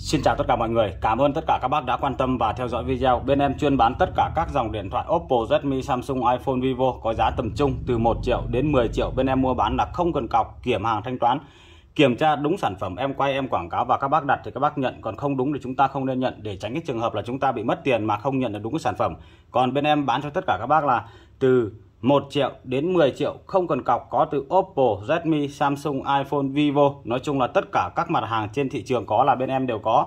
Xin chào tất cả mọi người, cảm ơn tất cả các bác đã quan tâm và theo dõi video. Bên em chuyên bán tất cả các dòng điện thoại Oppo, Redmi, Samsung, iPhone, Vivo có giá tầm trung từ 1 triệu đến 10 triệu. Bên em mua bán là không cần cọc, kiểm hàng thanh toán. Kiểm tra đúng sản phẩm em quay em quảng cáo và các bác đặt thì các bác nhận, còn không đúng thì chúng ta không nên nhận để tránh cái trường hợp là chúng ta bị mất tiền mà không nhận được đúng cái sản phẩm. Còn bên em bán cho tất cả các bác là từ 1 triệu đến 10 triệu không cần cọc có từ Oppo, Redmi, Samsung, iPhone, Vivo. Nói chung là tất cả các mặt hàng trên thị trường có là bên em đều có.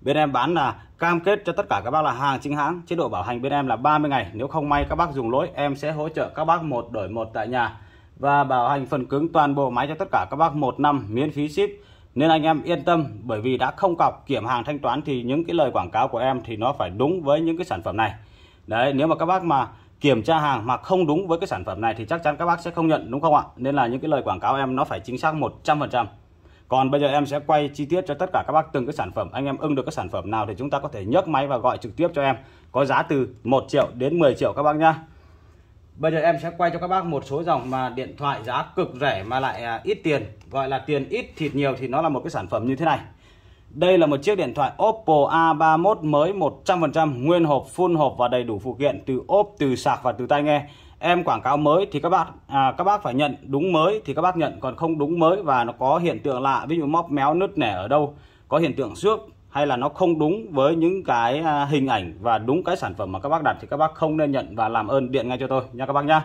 Bên em bán là cam kết cho tất cả các bác là hàng chính hãng, chế độ bảo hành bên em là 30 ngày. Nếu không may các bác dùng lỗi em sẽ hỗ trợ các bác một đổi một tại nhà và bảo hành phần cứng toàn bộ máy cho tất cả các bác 1 năm miễn phí ship. Nên anh em yên tâm bởi vì đã không cọc kiểm hàng thanh toán thì những cái lời quảng cáo của em thì nó phải đúng với những cái sản phẩm này. Đấy, nếu mà các bác mà kiểm tra hàng mà không đúng với cái sản phẩm này thì chắc chắn các bác sẽ không nhận đúng không ạ nên là những cái lời quảng cáo em nó phải chính xác 100% còn bây giờ em sẽ quay chi tiết cho tất cả các bác từng cái sản phẩm anh em ưng được cái sản phẩm nào thì chúng ta có thể nhấc máy và gọi trực tiếp cho em có giá từ 1 triệu đến 10 triệu các bác nhá Bây giờ em sẽ quay cho các bác một số dòng mà điện thoại giá cực rẻ mà lại à, ít tiền Gọi là tiền ít thịt nhiều thì nó là một cái sản phẩm như thế này đây là một chiếc điện thoại Oppo A31 mới 100% nguyên hộp, full hộp và đầy đủ phụ kiện từ ốp, từ sạc và từ tai nghe. Em quảng cáo mới thì các bác à, các bác phải nhận đúng mới thì các bác nhận còn không đúng mới và nó có hiện tượng lạ ví dụ móc méo nứt nẻ ở đâu, có hiện tượng xước hay là nó không đúng với những cái à, hình ảnh và đúng cái sản phẩm mà các bác đặt thì các bác không nên nhận và làm ơn điện ngay cho tôi nha các bác nhá.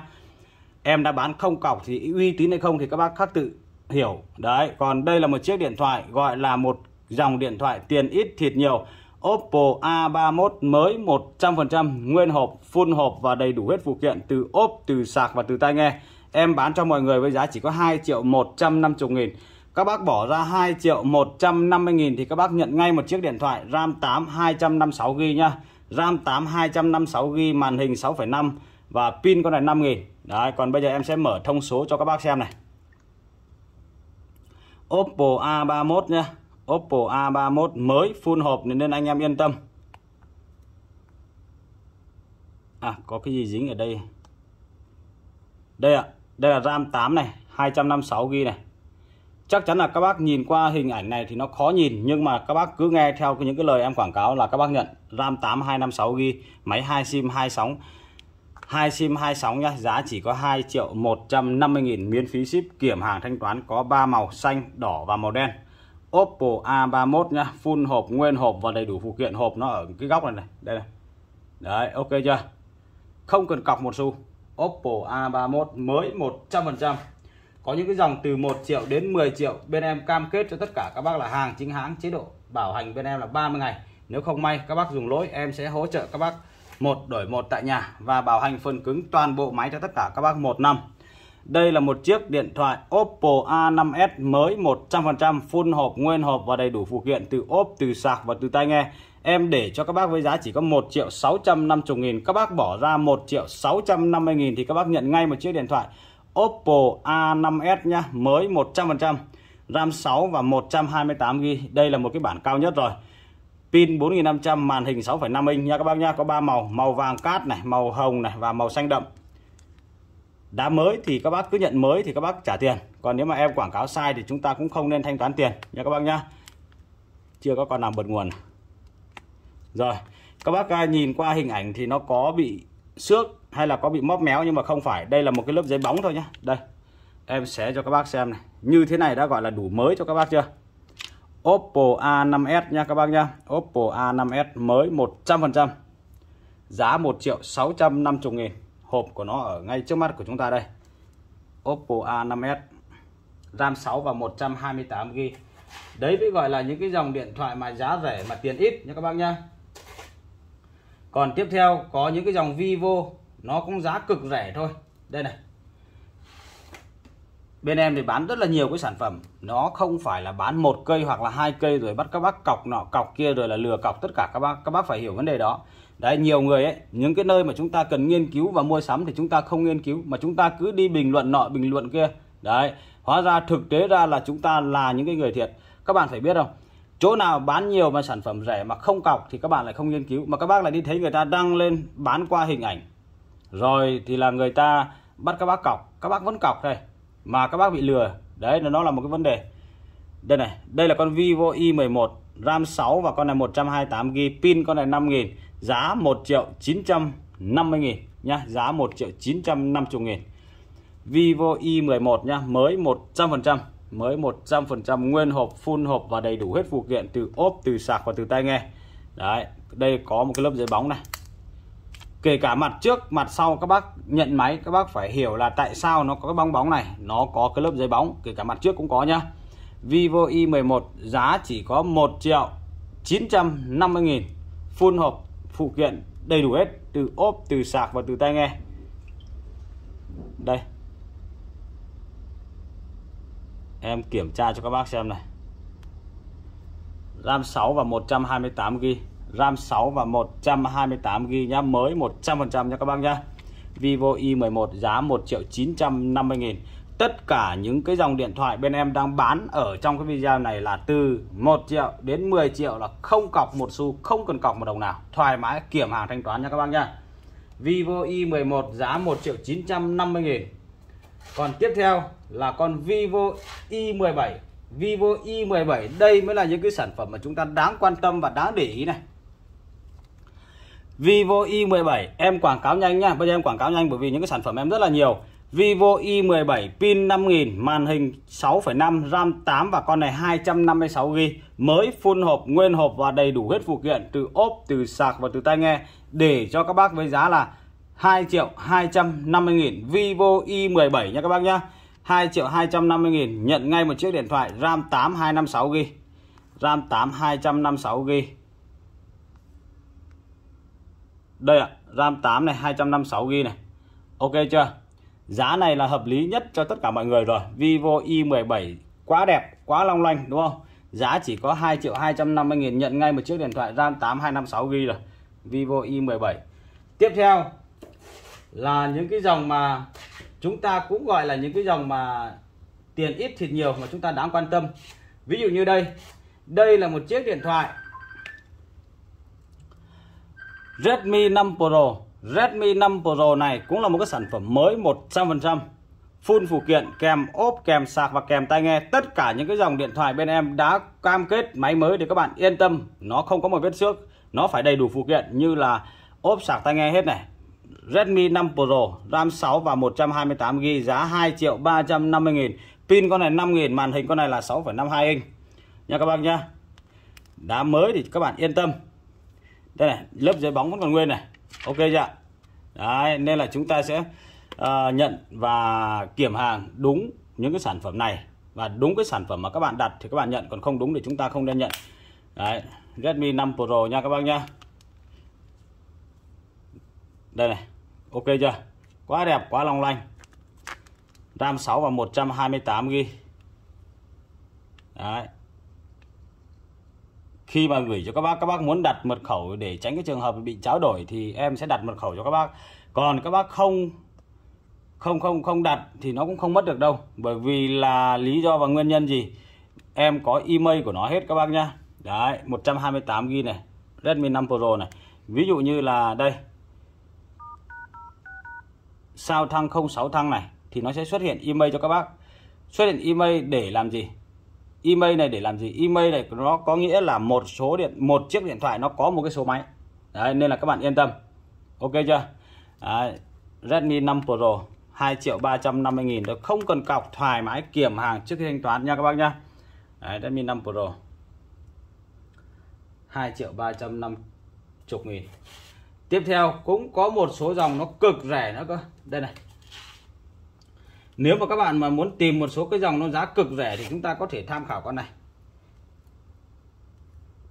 Em đã bán không cọc thì uy tín hay không thì các bác khác tự hiểu. Đấy, còn đây là một chiếc điện thoại gọi là một dòng điện thoại tiền ít thịt nhiều Oppo A31 mới 100% nguyên hộp, full hộp và đầy đủ hết phụ kiện từ ốp, từ sạc và từ tai nghe. Em bán cho mọi người với giá chỉ có 2 triệu 150 nghìn. Các bác bỏ ra 2 triệu 150 nghìn thì các bác nhận ngay một chiếc điện thoại RAM 8 256GB nhá. RAM 8 256GB màn hình 6,5 và pin con này 5 nghìn. Đấy, còn bây giờ em sẽ mở thông số cho các bác xem này. Oppo A31 nhé Oppo A31 mới full hộp nên, nên anh em yên tâm à có cái gì dính ở đây đây ạ à, đây là RAM 8 này 256GB này chắc chắn là các bác nhìn qua hình ảnh này thì nó khó nhìn nhưng mà các bác cứ nghe theo những cái lời em quảng cáo là các bác nhận RAM 8 256GB máy 2 sim 2 sóng 2 sim 2 sóng nhá giá chỉ có 2 triệu 150 nghìn miễn phí ship kiểm hàng thanh toán có 3 màu xanh đỏ và màu đen Oppo A31 nhá full hộp nguyên hộp và đầy đủ phụ kiện hộp nó ở cái góc này này đây này đấy ok chưa không cần cọc một xu Oppo A31 mới 100% có những cái dòng từ 1 triệu đến 10 triệu bên em cam kết cho tất cả các bác là hàng chính hãng chế độ bảo hành bên em là 30 ngày nếu không may các bác dùng lỗi em sẽ hỗ trợ các bác một đổi một tại nhà và bảo hành phần cứng toàn bộ máy cho tất cả các bác một năm đây là một chiếc điện thoại Oppo A5s mới 100% full hộp, nguyên hộp và đầy đủ phụ kiện từ ốp, từ sạc và từ tai nghe. Em để cho các bác với giá chỉ có 1 triệu 650 nghìn. Các bác bỏ ra 1 triệu 650 nghìn thì các bác nhận ngay một chiếc điện thoại Oppo A5s nhá, mới 100%. RAM 6 và 128GB. Đây là một cái bản cao nhất rồi. Pin 4500, màn hình 6,5 inch nha các bác nha, có 3 màu, màu vàng cát này, màu hồng này và màu xanh đậm đá mới thì các bác cứ nhận mới thì các bác trả tiền còn nếu mà em quảng cáo sai thì chúng ta cũng không nên thanh toán tiền nha các bác nhá chưa có con nào bật nguồn rồi các bác nhìn qua hình ảnh thì nó có bị xước hay là có bị móp méo nhưng mà không phải đây là một cái lớp giấy bóng thôi nhá đây em sẽ cho các bác xem này như thế này đã gọi là đủ mới cho các bác chưa Oppo A5s nha các bác nhá Oppo A5s mới 100% giá 1 triệu 650 nghìn hộp của nó ở ngay trước mắt của chúng ta đây Oppo A5s RAM 6 và 128GB đấy mới gọi là những cái dòng điện thoại mà giá rẻ mà tiền ít nha các bác nhá còn tiếp theo có những cái dòng Vivo nó cũng giá cực rẻ thôi đây này bên em thì bán rất là nhiều cái sản phẩm nó không phải là bán một cây hoặc là hai cây rồi bắt các bác cọc nọ cọc kia rồi là lừa cọc tất cả các bác các bác phải hiểu vấn đề đó Đấy, nhiều người ấy, những cái nơi mà chúng ta cần nghiên cứu và mua sắm thì chúng ta không nghiên cứu mà chúng ta cứ đi bình luận nọ, bình luận kia. Đấy, hóa ra thực tế ra là chúng ta là những cái người thiệt. Các bạn phải biết không? Chỗ nào bán nhiều mà sản phẩm rẻ mà không cọc thì các bạn lại không nghiên cứu mà các bác lại đi thấy người ta đăng lên bán qua hình ảnh. Rồi thì là người ta bắt các bác cọc, các bác vẫn cọc đây mà các bác bị lừa. Đấy nó là một cái vấn đề. Đây này, đây là con Vivo i11 RAM 6 và con này 128GB, pin con này 5000 giá 1 triệu 950 nghìn nhá giá 1 triệu 950 nghìn Vivo Y11 nhá mới 100% mới 100% nguyên hộp full hộp và đầy đủ hết phụ kiện từ ốp từ sạc và từ tai nghe đấy đây có một cái lớp giấy bóng này kể cả mặt trước mặt sau các bác nhận máy các bác phải hiểu là tại sao nó có cái bong bóng này nó có cái lớp giấy bóng kể cả mặt trước cũng có nhá Vivo Y11 giá chỉ có 1 triệu 950 nghìn full hộp phụ kiện đầy đủ hết từ ốp từ sạc và từ tai nghe đây em kiểm tra cho các bác xem này RAM 6 và 128GB RAM 6 và 128GB nhá mới 100% nha các bác nhá Vivo Y11 giá 1 triệu 950 nghìn tất cả những cái dòng điện thoại bên em đang bán ở trong cái video này là từ 1 triệu đến 10 triệu là không cọc một xu, không cần cọc một đồng nào. Thoải mái kiểm hàng thanh toán nha các bác nha. Vivo Y11 giá 1 triệu 950 nghìn. Còn tiếp theo là con Vivo Y17. Vivo Y17 đây mới là những cái sản phẩm mà chúng ta đáng quan tâm và đáng để ý này. Vivo Y17 em quảng cáo nhanh nha. Bây giờ em quảng cáo nhanh bởi vì những cái sản phẩm em rất là nhiều Vivo i17 pin 5000 màn hình 6,5 RAM 8 và con này 256GB mới full hộp nguyên hộp và đầy đủ hết phụ kiện từ ốp từ sạc và từ tai nghe để cho các bác với giá là 2 triệu 250 nghìn Vivo i17 nha các bác nhá 2 triệu 250 nghìn nhận ngay một chiếc điện thoại RAM 8 256GB RAM 8 256GB đây ạ RAM 8 này 256GB này ok chưa Giá này là hợp lý nhất cho tất cả mọi người rồi. Vivo i17 quá đẹp, quá long lanh đúng không? Giá chỉ có 2 triệu 250 nghìn nhận ngay một chiếc điện thoại RAM 8 256GB rồi. Vivo i17. Tiếp theo là những cái dòng mà chúng ta cũng gọi là những cái dòng mà tiền ít thịt nhiều mà chúng ta đáng quan tâm. Ví dụ như đây, đây là một chiếc điện thoại Redmi 5 Pro Redmi 5 Pro này cũng là một cái sản phẩm mới 100% Full phụ kiện kèm ốp kèm sạc và kèm tai nghe Tất cả những cái dòng điện thoại bên em đã cam kết máy mới để các bạn yên tâm Nó không có một vết xước Nó phải đầy đủ phụ kiện như là ốp sạc tai nghe hết này Redmi 5 Pro RAM 6 và 128GB giá 2 triệu 350 nghìn Pin con này 5 nghìn màn hình con này là 6,52 inch Nha các bác nhá Đá mới thì các bạn yên tâm Đây này lớp giấy bóng vẫn còn nguyên này ok chưa Đấy, nên là chúng ta sẽ uh, nhận và kiểm hàng đúng những cái sản phẩm này và đúng cái sản phẩm mà các bạn đặt thì các bạn nhận còn không đúng thì chúng ta không nên nhận Đấy, Redmi 5 Pro nha các bác nhá đây này ok chưa quá đẹp quá long lanh RAM 6 và 128 g Đấy khi mà gửi cho các bác các bác muốn đặt mật khẩu để tránh cái trường hợp bị tráo đổi thì em sẽ đặt mật khẩu cho các bác còn các bác không không không không đặt thì nó cũng không mất được đâu bởi vì là lý do và nguyên nhân gì em có email của nó hết các bác nhá đấy 128 g này Redmi 5 Pro này ví dụ như là đây sao thăng 06 thăng này thì nó sẽ xuất hiện email cho các bác xuất hiện email để làm gì email này để làm gì email này nó có nghĩa là một số điện một chiếc điện thoại nó có một cái số máy Đấy, nên là các bạn yên tâm ok chưa Đấy, Redmi 5 Pro 2 triệu 350 nghìn được không cần cọc thoải mái kiểm hàng trước khi thanh toán nha các bác nha. Đấy, Redmi 5 Pro 2 triệu 350 nghìn tiếp theo cũng có một số dòng nó cực rẻ nữa cơ đây này nếu mà các bạn mà muốn tìm một số cái dòng nó giá cực rẻ thì chúng ta có thể tham khảo con này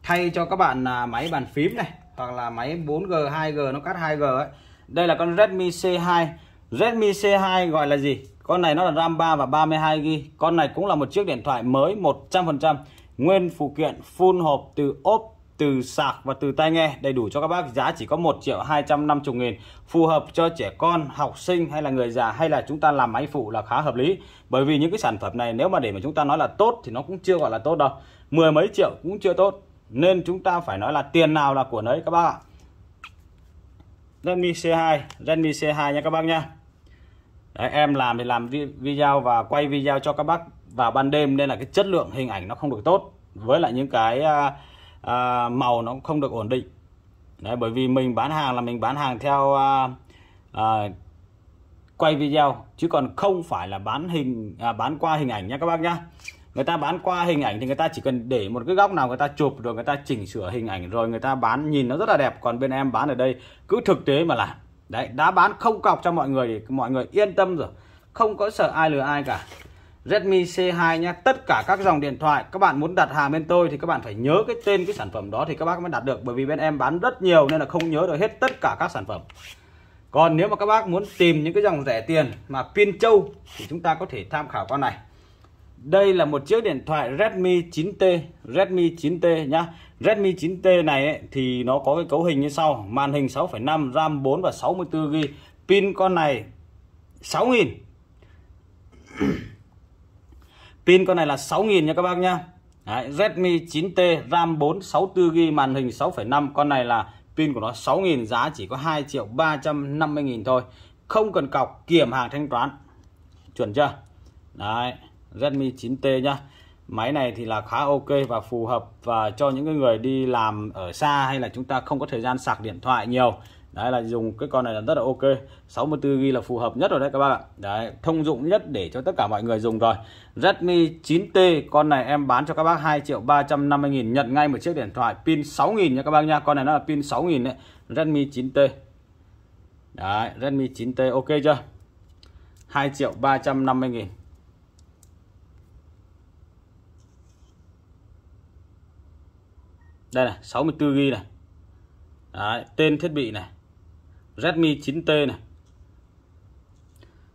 thay cho các bạn là máy bàn phím này hoặc là máy 4G 2G nó cắt 2G ấy đây là con Redmi C2 Redmi C2 gọi là gì con này nó là RAM 3 và 32GB con này cũng là một chiếc điện thoại mới 100% nguyên phụ kiện full hộp từ ốp từ sạc và từ tai nghe đầy đủ cho các bác giá chỉ có 1 triệu 250 nghìn phù hợp cho trẻ con học sinh hay là người già hay là chúng ta làm máy phụ là khá hợp lý bởi vì những cái sản phẩm này nếu mà để mà chúng ta nói là tốt thì nó cũng chưa gọi là tốt đâu mười mấy triệu cũng chưa tốt nên chúng ta phải nói là tiền nào là của nấy các bác ạ Redmi C2 Redmi C2 nha các bác nha Đấy, em làm thì làm video và quay video cho các bác vào ban đêm nên là cái chất lượng hình ảnh nó không được tốt với lại những cái uh, à, màu nó cũng không được ổn định đấy bởi vì mình bán hàng là mình bán hàng theo à, à, quay video chứ còn không phải là bán hình à, bán qua hình ảnh nha các bác nhá người ta bán qua hình ảnh thì người ta chỉ cần để một cái góc nào người ta chụp rồi người ta chỉnh sửa hình ảnh rồi người ta bán nhìn nó rất là đẹp còn bên em bán ở đây cứ thực tế mà làm đấy đã bán không cọc cho mọi người mọi người yên tâm rồi không có sợ ai lừa ai cả Redmi C2 nhé Tất cả các dòng điện thoại các bạn muốn đặt hàng bên tôi thì các bạn phải nhớ cái tên cái sản phẩm đó thì các bác mới đặt được bởi vì bên em bán rất nhiều nên là không nhớ được hết tất cả các sản phẩm còn nếu mà các bác muốn tìm những cái dòng rẻ tiền mà pin châu thì chúng ta có thể tham khảo con này đây là một chiếc điện thoại Redmi 9T Redmi 9T nhá Redmi 9T này ấy, thì nó có cái cấu hình như sau màn hình 6,5 RAM 4 và 64GB pin con này 6.000 Pin con này là 6.000 nha các bác nhá. Đấy, Redmi 9T RAM 4 64GB màn hình 6.5 con này là pin của nó 6.000 giá chỉ có 2 triệu 350 nghìn thôi không cần cọc kiểm hàng thanh toán chuẩn chưa đấy Redmi 9T nhá máy này thì là khá ok và phù hợp và cho những người đi làm ở xa hay là chúng ta không có thời gian sạc điện thoại nhiều đấy là dùng cái con này là rất là ok 64 g là phù hợp nhất rồi đấy các bạn ạ đấy thông dụng nhất để cho tất cả mọi người dùng rồi Redmi 9T con này em bán cho các bác 2 triệu 350 nghìn nhận ngay một chiếc điện thoại pin 6 nghìn nha các bác nha con này nó là pin 6 nghìn đấy Redmi 9T đấy Redmi 9T ok chưa 2 triệu 350 nghìn đây này 64 g này Đấy, tên thiết bị này Redmi 9T này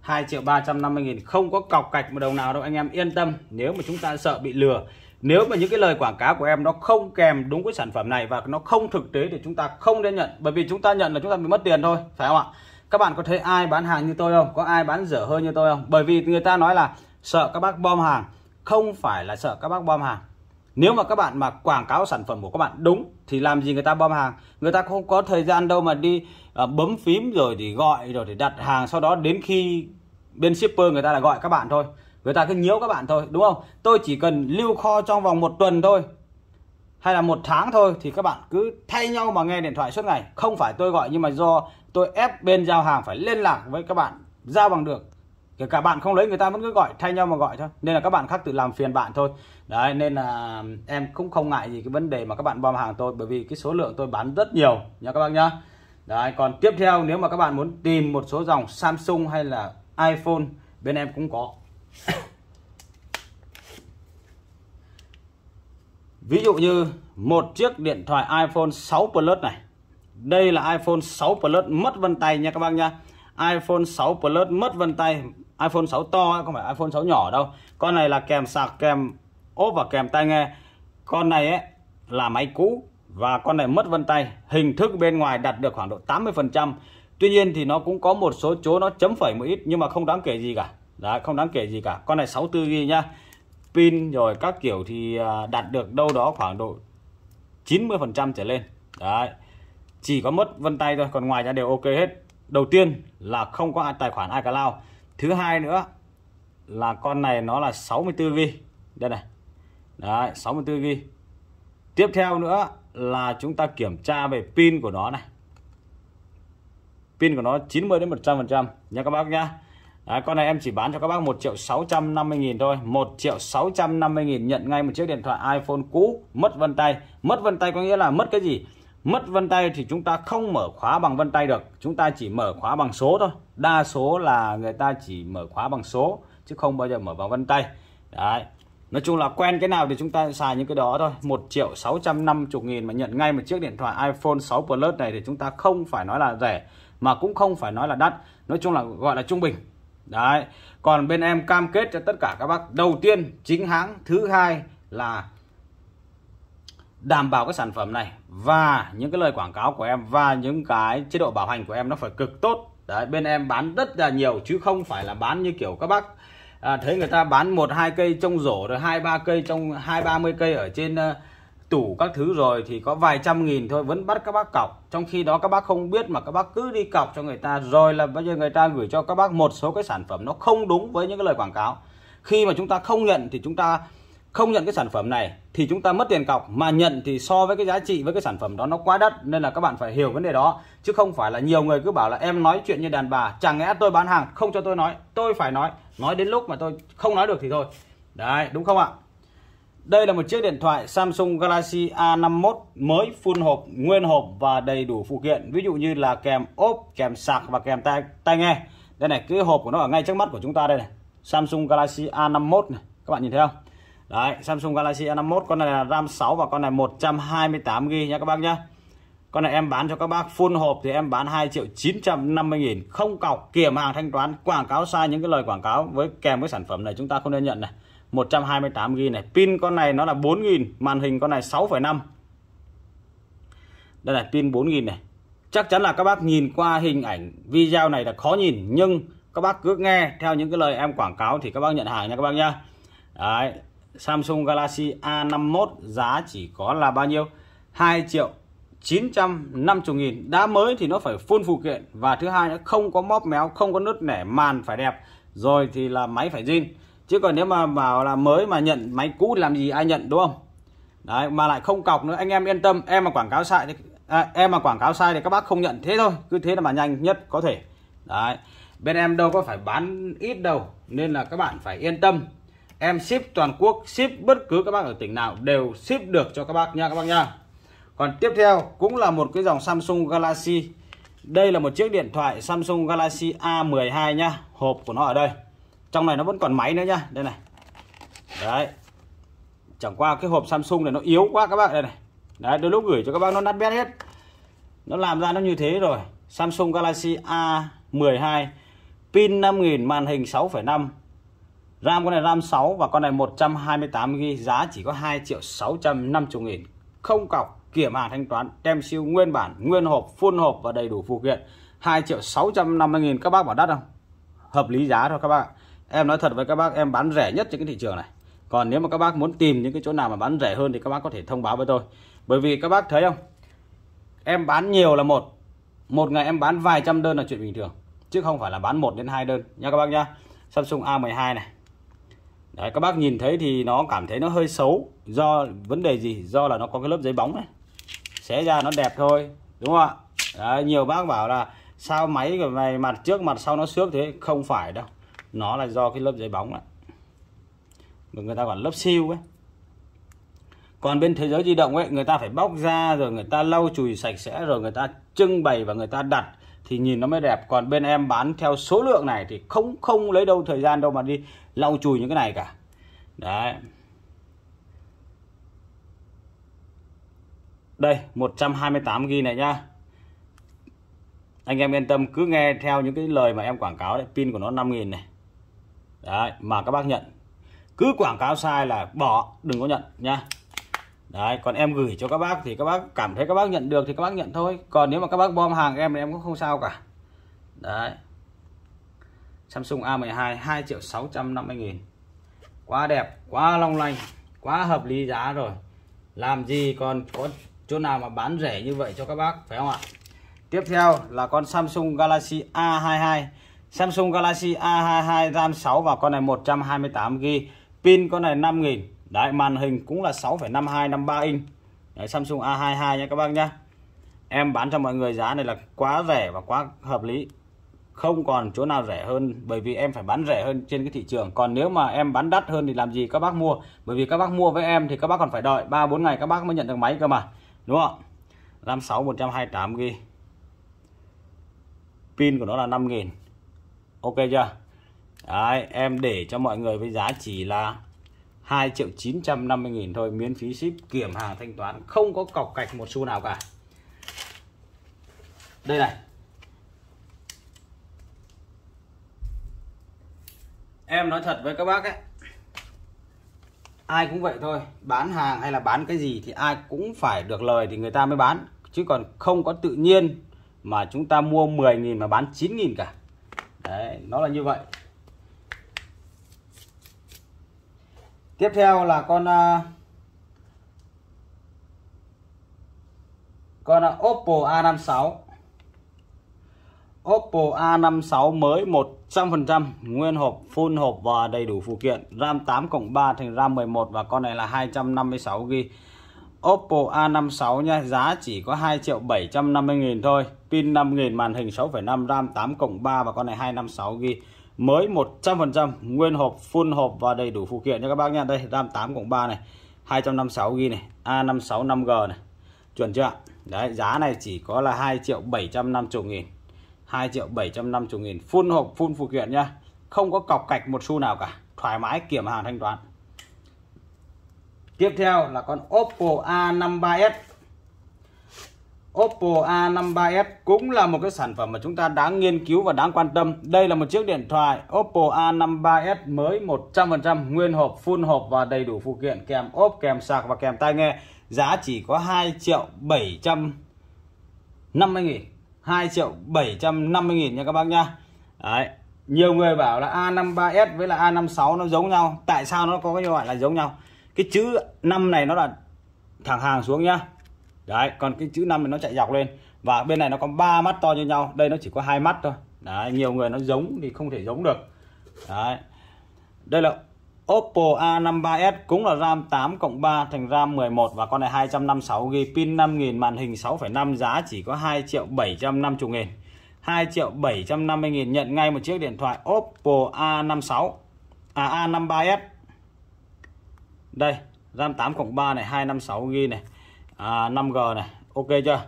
2 triệu 350 nghìn không có cọc cạch một đồng nào đâu anh em yên tâm nếu mà chúng ta sợ bị lừa nếu mà những cái lời quảng cáo của em nó không kèm đúng cái sản phẩm này và nó không thực tế thì chúng ta không nên nhận bởi vì chúng ta nhận là chúng ta bị mất tiền thôi phải không ạ các bạn có thấy ai bán hàng như tôi không có ai bán dở hơn như tôi không bởi vì người ta nói là sợ các bác bom hàng không phải là sợ các bác bom hàng nếu mà các bạn mà quảng cáo sản phẩm của các bạn đúng thì làm gì người ta bom hàng người ta không có thời gian đâu mà đi uh, bấm phím rồi thì gọi rồi thì đặt hàng sau đó đến khi bên shipper người ta là gọi các bạn thôi người ta cứ nhiễu các bạn thôi đúng không tôi chỉ cần lưu kho trong vòng một tuần thôi hay là một tháng thôi thì các bạn cứ thay nhau mà nghe điện thoại suốt ngày không phải tôi gọi nhưng mà do tôi ép bên giao hàng phải liên lạc với các bạn giao bằng được kể cả bạn không lấy người ta vẫn cứ gọi thay nhau mà gọi thôi nên là các bạn khác tự làm phiền bạn thôi đấy nên là em cũng không ngại gì cái vấn đề mà các bạn bom hàng tôi bởi vì cái số lượng tôi bán rất nhiều nha các bác nhá đấy còn tiếp theo nếu mà các bạn muốn tìm một số dòng Samsung hay là iPhone bên em cũng có ví dụ như một chiếc điện thoại iPhone 6 Plus này đây là iPhone 6 Plus mất vân tay nha các bác nha iPhone 6 Plus mất vân tay iPhone 6 to không phải iPhone 6 nhỏ đâu con này là kèm sạc kèm ốp và kèm tai nghe con này ấy, là máy cũ và con này mất vân tay hình thức bên ngoài đạt được khoảng độ 80% Tuy nhiên thì nó cũng có một số chỗ nó chấm phẩy một ít nhưng mà không đáng kể gì cả Đấy, không đáng kể gì cả con này 64 ghi nhá pin rồi các kiểu thì à, đạt được đâu đó khoảng độ 90% trở lên đấy chỉ có mất vân tay thôi còn ngoài ra đều ok hết đầu tiên là không có tài khoản iCloud thứ hai nữa là con này nó là 64 g đây này đấy 64 g tiếp theo nữa là chúng ta kiểm tra về pin của nó này pin của nó 90 đến 100 phần trăm nha các bác nhá Đấy, con này em chỉ bán cho các bác 1 triệu 650 nghìn thôi 1 triệu 650 nghìn nhận ngay một chiếc điện thoại iPhone cũ mất vân tay mất vân tay có nghĩa là mất cái gì mất vân tay thì chúng ta không mở khóa bằng vân tay được chúng ta chỉ mở khóa bằng số thôi đa số là người ta chỉ mở khóa bằng số chứ không bao giờ mở bằng vân tay đấy Nói chung là quen cái nào thì chúng ta xài những cái đó thôi 1 triệu 650 nghìn mà nhận ngay một chiếc điện thoại iPhone 6 Plus này thì chúng ta không phải nói là rẻ Mà cũng không phải nói là đắt Nói chung là gọi là trung bình Đấy Còn bên em cam kết cho tất cả các bác Đầu tiên chính hãng Thứ hai là đảm bảo cái sản phẩm này và những cái lời quảng cáo của em và những cái chế độ bảo hành của em nó phải cực tốt đấy bên em bán rất là nhiều chứ không phải là bán như kiểu các bác à, thấy người ta bán một hai cây trong rổ rồi hai ba cây trong hai ba mươi cây ở trên uh, tủ các thứ rồi thì có vài trăm nghìn thôi vẫn bắt các bác cọc trong khi đó các bác không biết mà các bác cứ đi cọc cho người ta rồi là bây giờ người ta gửi cho các bác một số cái sản phẩm nó không đúng với những cái lời quảng cáo khi mà chúng ta không nhận thì chúng ta không nhận cái sản phẩm này thì chúng ta mất tiền cọc mà nhận thì so với cái giá trị với cái sản phẩm đó nó quá đắt nên là các bạn phải hiểu vấn đề đó chứ không phải là nhiều người cứ bảo là em nói chuyện như đàn bà chẳng lẽ tôi bán hàng không cho tôi nói tôi phải nói nói đến lúc mà tôi không nói được thì thôi đấy đúng không ạ đây là một chiếc điện thoại Samsung Galaxy A51 mới full hộp, nguyên hộp và đầy đủ phụ kiện. Ví dụ như là kèm ốp, kèm sạc và kèm tai, tai nghe. Đây này, cái hộp của nó ở ngay trước mắt của chúng ta đây này. Samsung Galaxy A51 này. Các bạn nhìn thấy không? Đấy, Samsung Galaxy A51 con này là RAM 6 và con này 128 GB nha các bác nhá. Con này em bán cho các bác full hộp thì em bán 2 triệu 950 nghìn Không cọc kiểm hàng thanh toán Quảng cáo sai những cái lời quảng cáo với kèm với sản phẩm này chúng ta không nên nhận này 128GB này Pin con này nó là 4.000 Màn hình con này 6,5 Đây là pin 4.000 này Chắc chắn là các bác nhìn qua hình ảnh video này là khó nhìn Nhưng các bác cứ nghe theo những cái lời em quảng cáo thì các bác nhận hàng nha các bác nhá Đấy Samsung Galaxy A51 giá chỉ có là bao nhiêu 2 triệu 950 nghìn Đá mới thì nó phải full phụ kiện Và thứ hai nó không có móp méo Không có nứt nẻ màn phải đẹp Rồi thì là máy phải zin Chứ còn nếu mà bảo là mới mà nhận máy cũ làm gì ai nhận đúng không Đấy mà lại không cọc nữa Anh em yên tâm em mà quảng cáo sai thì, à, Em mà quảng cáo sai thì các bác không nhận thế thôi Cứ thế là mà nhanh nhất có thể Đấy bên em đâu có phải bán ít đâu Nên là các bạn phải yên tâm em ship toàn quốc ship bất cứ các bác ở tỉnh nào đều ship được cho các bác nha các bác nha còn tiếp theo cũng là một cái dòng Samsung Galaxy đây là một chiếc điện thoại Samsung Galaxy A12 nha hộp của nó ở đây trong này nó vẫn còn máy nữa nha đây này đấy chẳng qua cái hộp Samsung này nó yếu quá các bác đây này đấy đôi lúc gửi cho các bác nó nát bét hết nó làm ra nó như thế rồi Samsung Galaxy A12 pin 5000 màn hình 6,5 RAM con này RAM 6 và con này 128GB giá chỉ có 2 triệu 650 nghìn không cọc kiểm hàng thanh toán tem siêu nguyên bản nguyên hộp full hộp và đầy đủ phụ kiện 2 triệu 650 nghìn các bác bảo đắt không hợp lý giá thôi các bạn. em nói thật với các bác em bán rẻ nhất trên cái thị trường này còn nếu mà các bác muốn tìm những cái chỗ nào mà bán rẻ hơn thì các bác có thể thông báo với tôi bởi vì các bác thấy không em bán nhiều là một một ngày em bán vài trăm đơn là chuyện bình thường chứ không phải là bán một đến hai đơn nha các bác nhá Samsung A12 này Đấy, các bác nhìn thấy thì nó cảm thấy nó hơi xấu do vấn đề gì do là nó có cái lớp giấy bóng này xé ra nó đẹp thôi đúng không ạ Đấy, nhiều bác bảo là sao máy của mày mặt trước mặt sau nó xước thế không phải đâu nó là do cái lớp giấy bóng này người ta gọi lớp siêu ấy còn bên thế giới di động ấy người ta phải bóc ra rồi người ta lau chùi sạch sẽ rồi người ta trưng bày và người ta đặt thì nhìn nó mới đẹp còn bên em bán theo số lượng này thì không không lấy đâu thời gian đâu mà đi lau chùi những cái này cả đấy đây 128 g này nhá anh em yên tâm cứ nghe theo những cái lời mà em quảng cáo đấy pin của nó 5.000 này đấy mà các bác nhận cứ quảng cáo sai là bỏ đừng có nhận nha Đấy, còn em gửi cho các bác thì các bác cảm thấy các bác nhận được thì các bác nhận thôi. Còn nếu mà các bác bom hàng em thì em cũng không sao cả. Đấy. Samsung A12 2 triệu 650 nghìn Quá đẹp, quá long lanh, quá hợp lý giá rồi. Làm gì còn có chỗ nào mà bán rẻ như vậy cho các bác phải không ạ? Tiếp theo là con Samsung Galaxy A22. Samsung Galaxy A22 RAM 6 và con này 128 GB, pin con này 5000 Đấy màn hình cũng là 6,52 53 inch. Đấy, Samsung A22 nha các bác nhá. Em bán cho mọi người giá này là quá rẻ và quá hợp lý. Không còn chỗ nào rẻ hơn bởi vì em phải bán rẻ hơn trên cái thị trường. Còn nếu mà em bán đắt hơn thì làm gì các bác mua? Bởi vì các bác mua với em thì các bác còn phải đợi 3 4 ngày các bác mới nhận được máy cơ mà. Đúng không? 56 128 GB. Pin của nó là 5000. Ok chưa? Đấy, em để cho mọi người với giá chỉ là 2 triệu 950 nghìn thôi miễn phí ship kiểm hàng thanh toán không có cọc cạch một xu nào cả đây này em nói thật với các bác ấy ai cũng vậy thôi bán hàng hay là bán cái gì thì ai cũng phải được lời thì người ta mới bán chứ còn không có tự nhiên mà chúng ta mua 10.000 mà bán 9.000 cả đấy nó là như vậy tiếp theo là con à, con à, Oppo A56 Oppo A56 mới 100% nguyên hộp full hộp và đầy đủ phụ kiện RAM 8 cộng 3 thành RAM 11 và con này là 256GB Oppo A56 nha giá chỉ có 2 triệu 750 nghìn thôi pin 5.000 màn hình 6.5 RAM 8 cộng 3 và con này 256GB mới 100% nguyên hộp full hộp và đầy đủ phụ kiện cho các bác nha đây RAM 8 cộng 3 này 256 g này A56 5G này chuẩn chưa đấy giá này chỉ có là 2 triệu 750 nghìn 2 triệu 750 nghìn full hộp full phụ kiện nhá không có cọc cạch một xu nào cả thoải mái kiểm hàng thanh toán tiếp theo là con Oppo A53s Oppo A53s cũng là một cái sản phẩm mà chúng ta đáng nghiên cứu và đáng quan tâm. Đây là một chiếc điện thoại Oppo A53s mới 100% nguyên hộp, full hộp và đầy đủ phụ kiện kèm ốp, kèm sạc và kèm tai nghe. Giá chỉ có 2 triệu 750 nghìn. 2 triệu 750 nghìn nha các bác nha. Đấy. Nhiều người bảo là A53s với là A56 nó giống nhau. Tại sao nó có cái gọi là giống nhau? Cái chữ năm này nó là thẳng hàng xuống nhá đấy còn cái chữ năm thì nó chạy dọc lên và bên này nó có ba mắt to như nhau đây nó chỉ có hai mắt thôi đấy nhiều người nó giống thì không thể giống được đấy đây là Oppo A53s cũng là RAM 8 cộng 3 thành RAM 11 và con này 256 GB pin 5000 màn hình 6,5 giá chỉ có 2 triệu 750 nghìn 2 triệu 750 nghìn nhận ngay một chiếc điện thoại Oppo A56 à A53s đây RAM 8 cộng 3 này 256 GB này à, 5G này ok chưa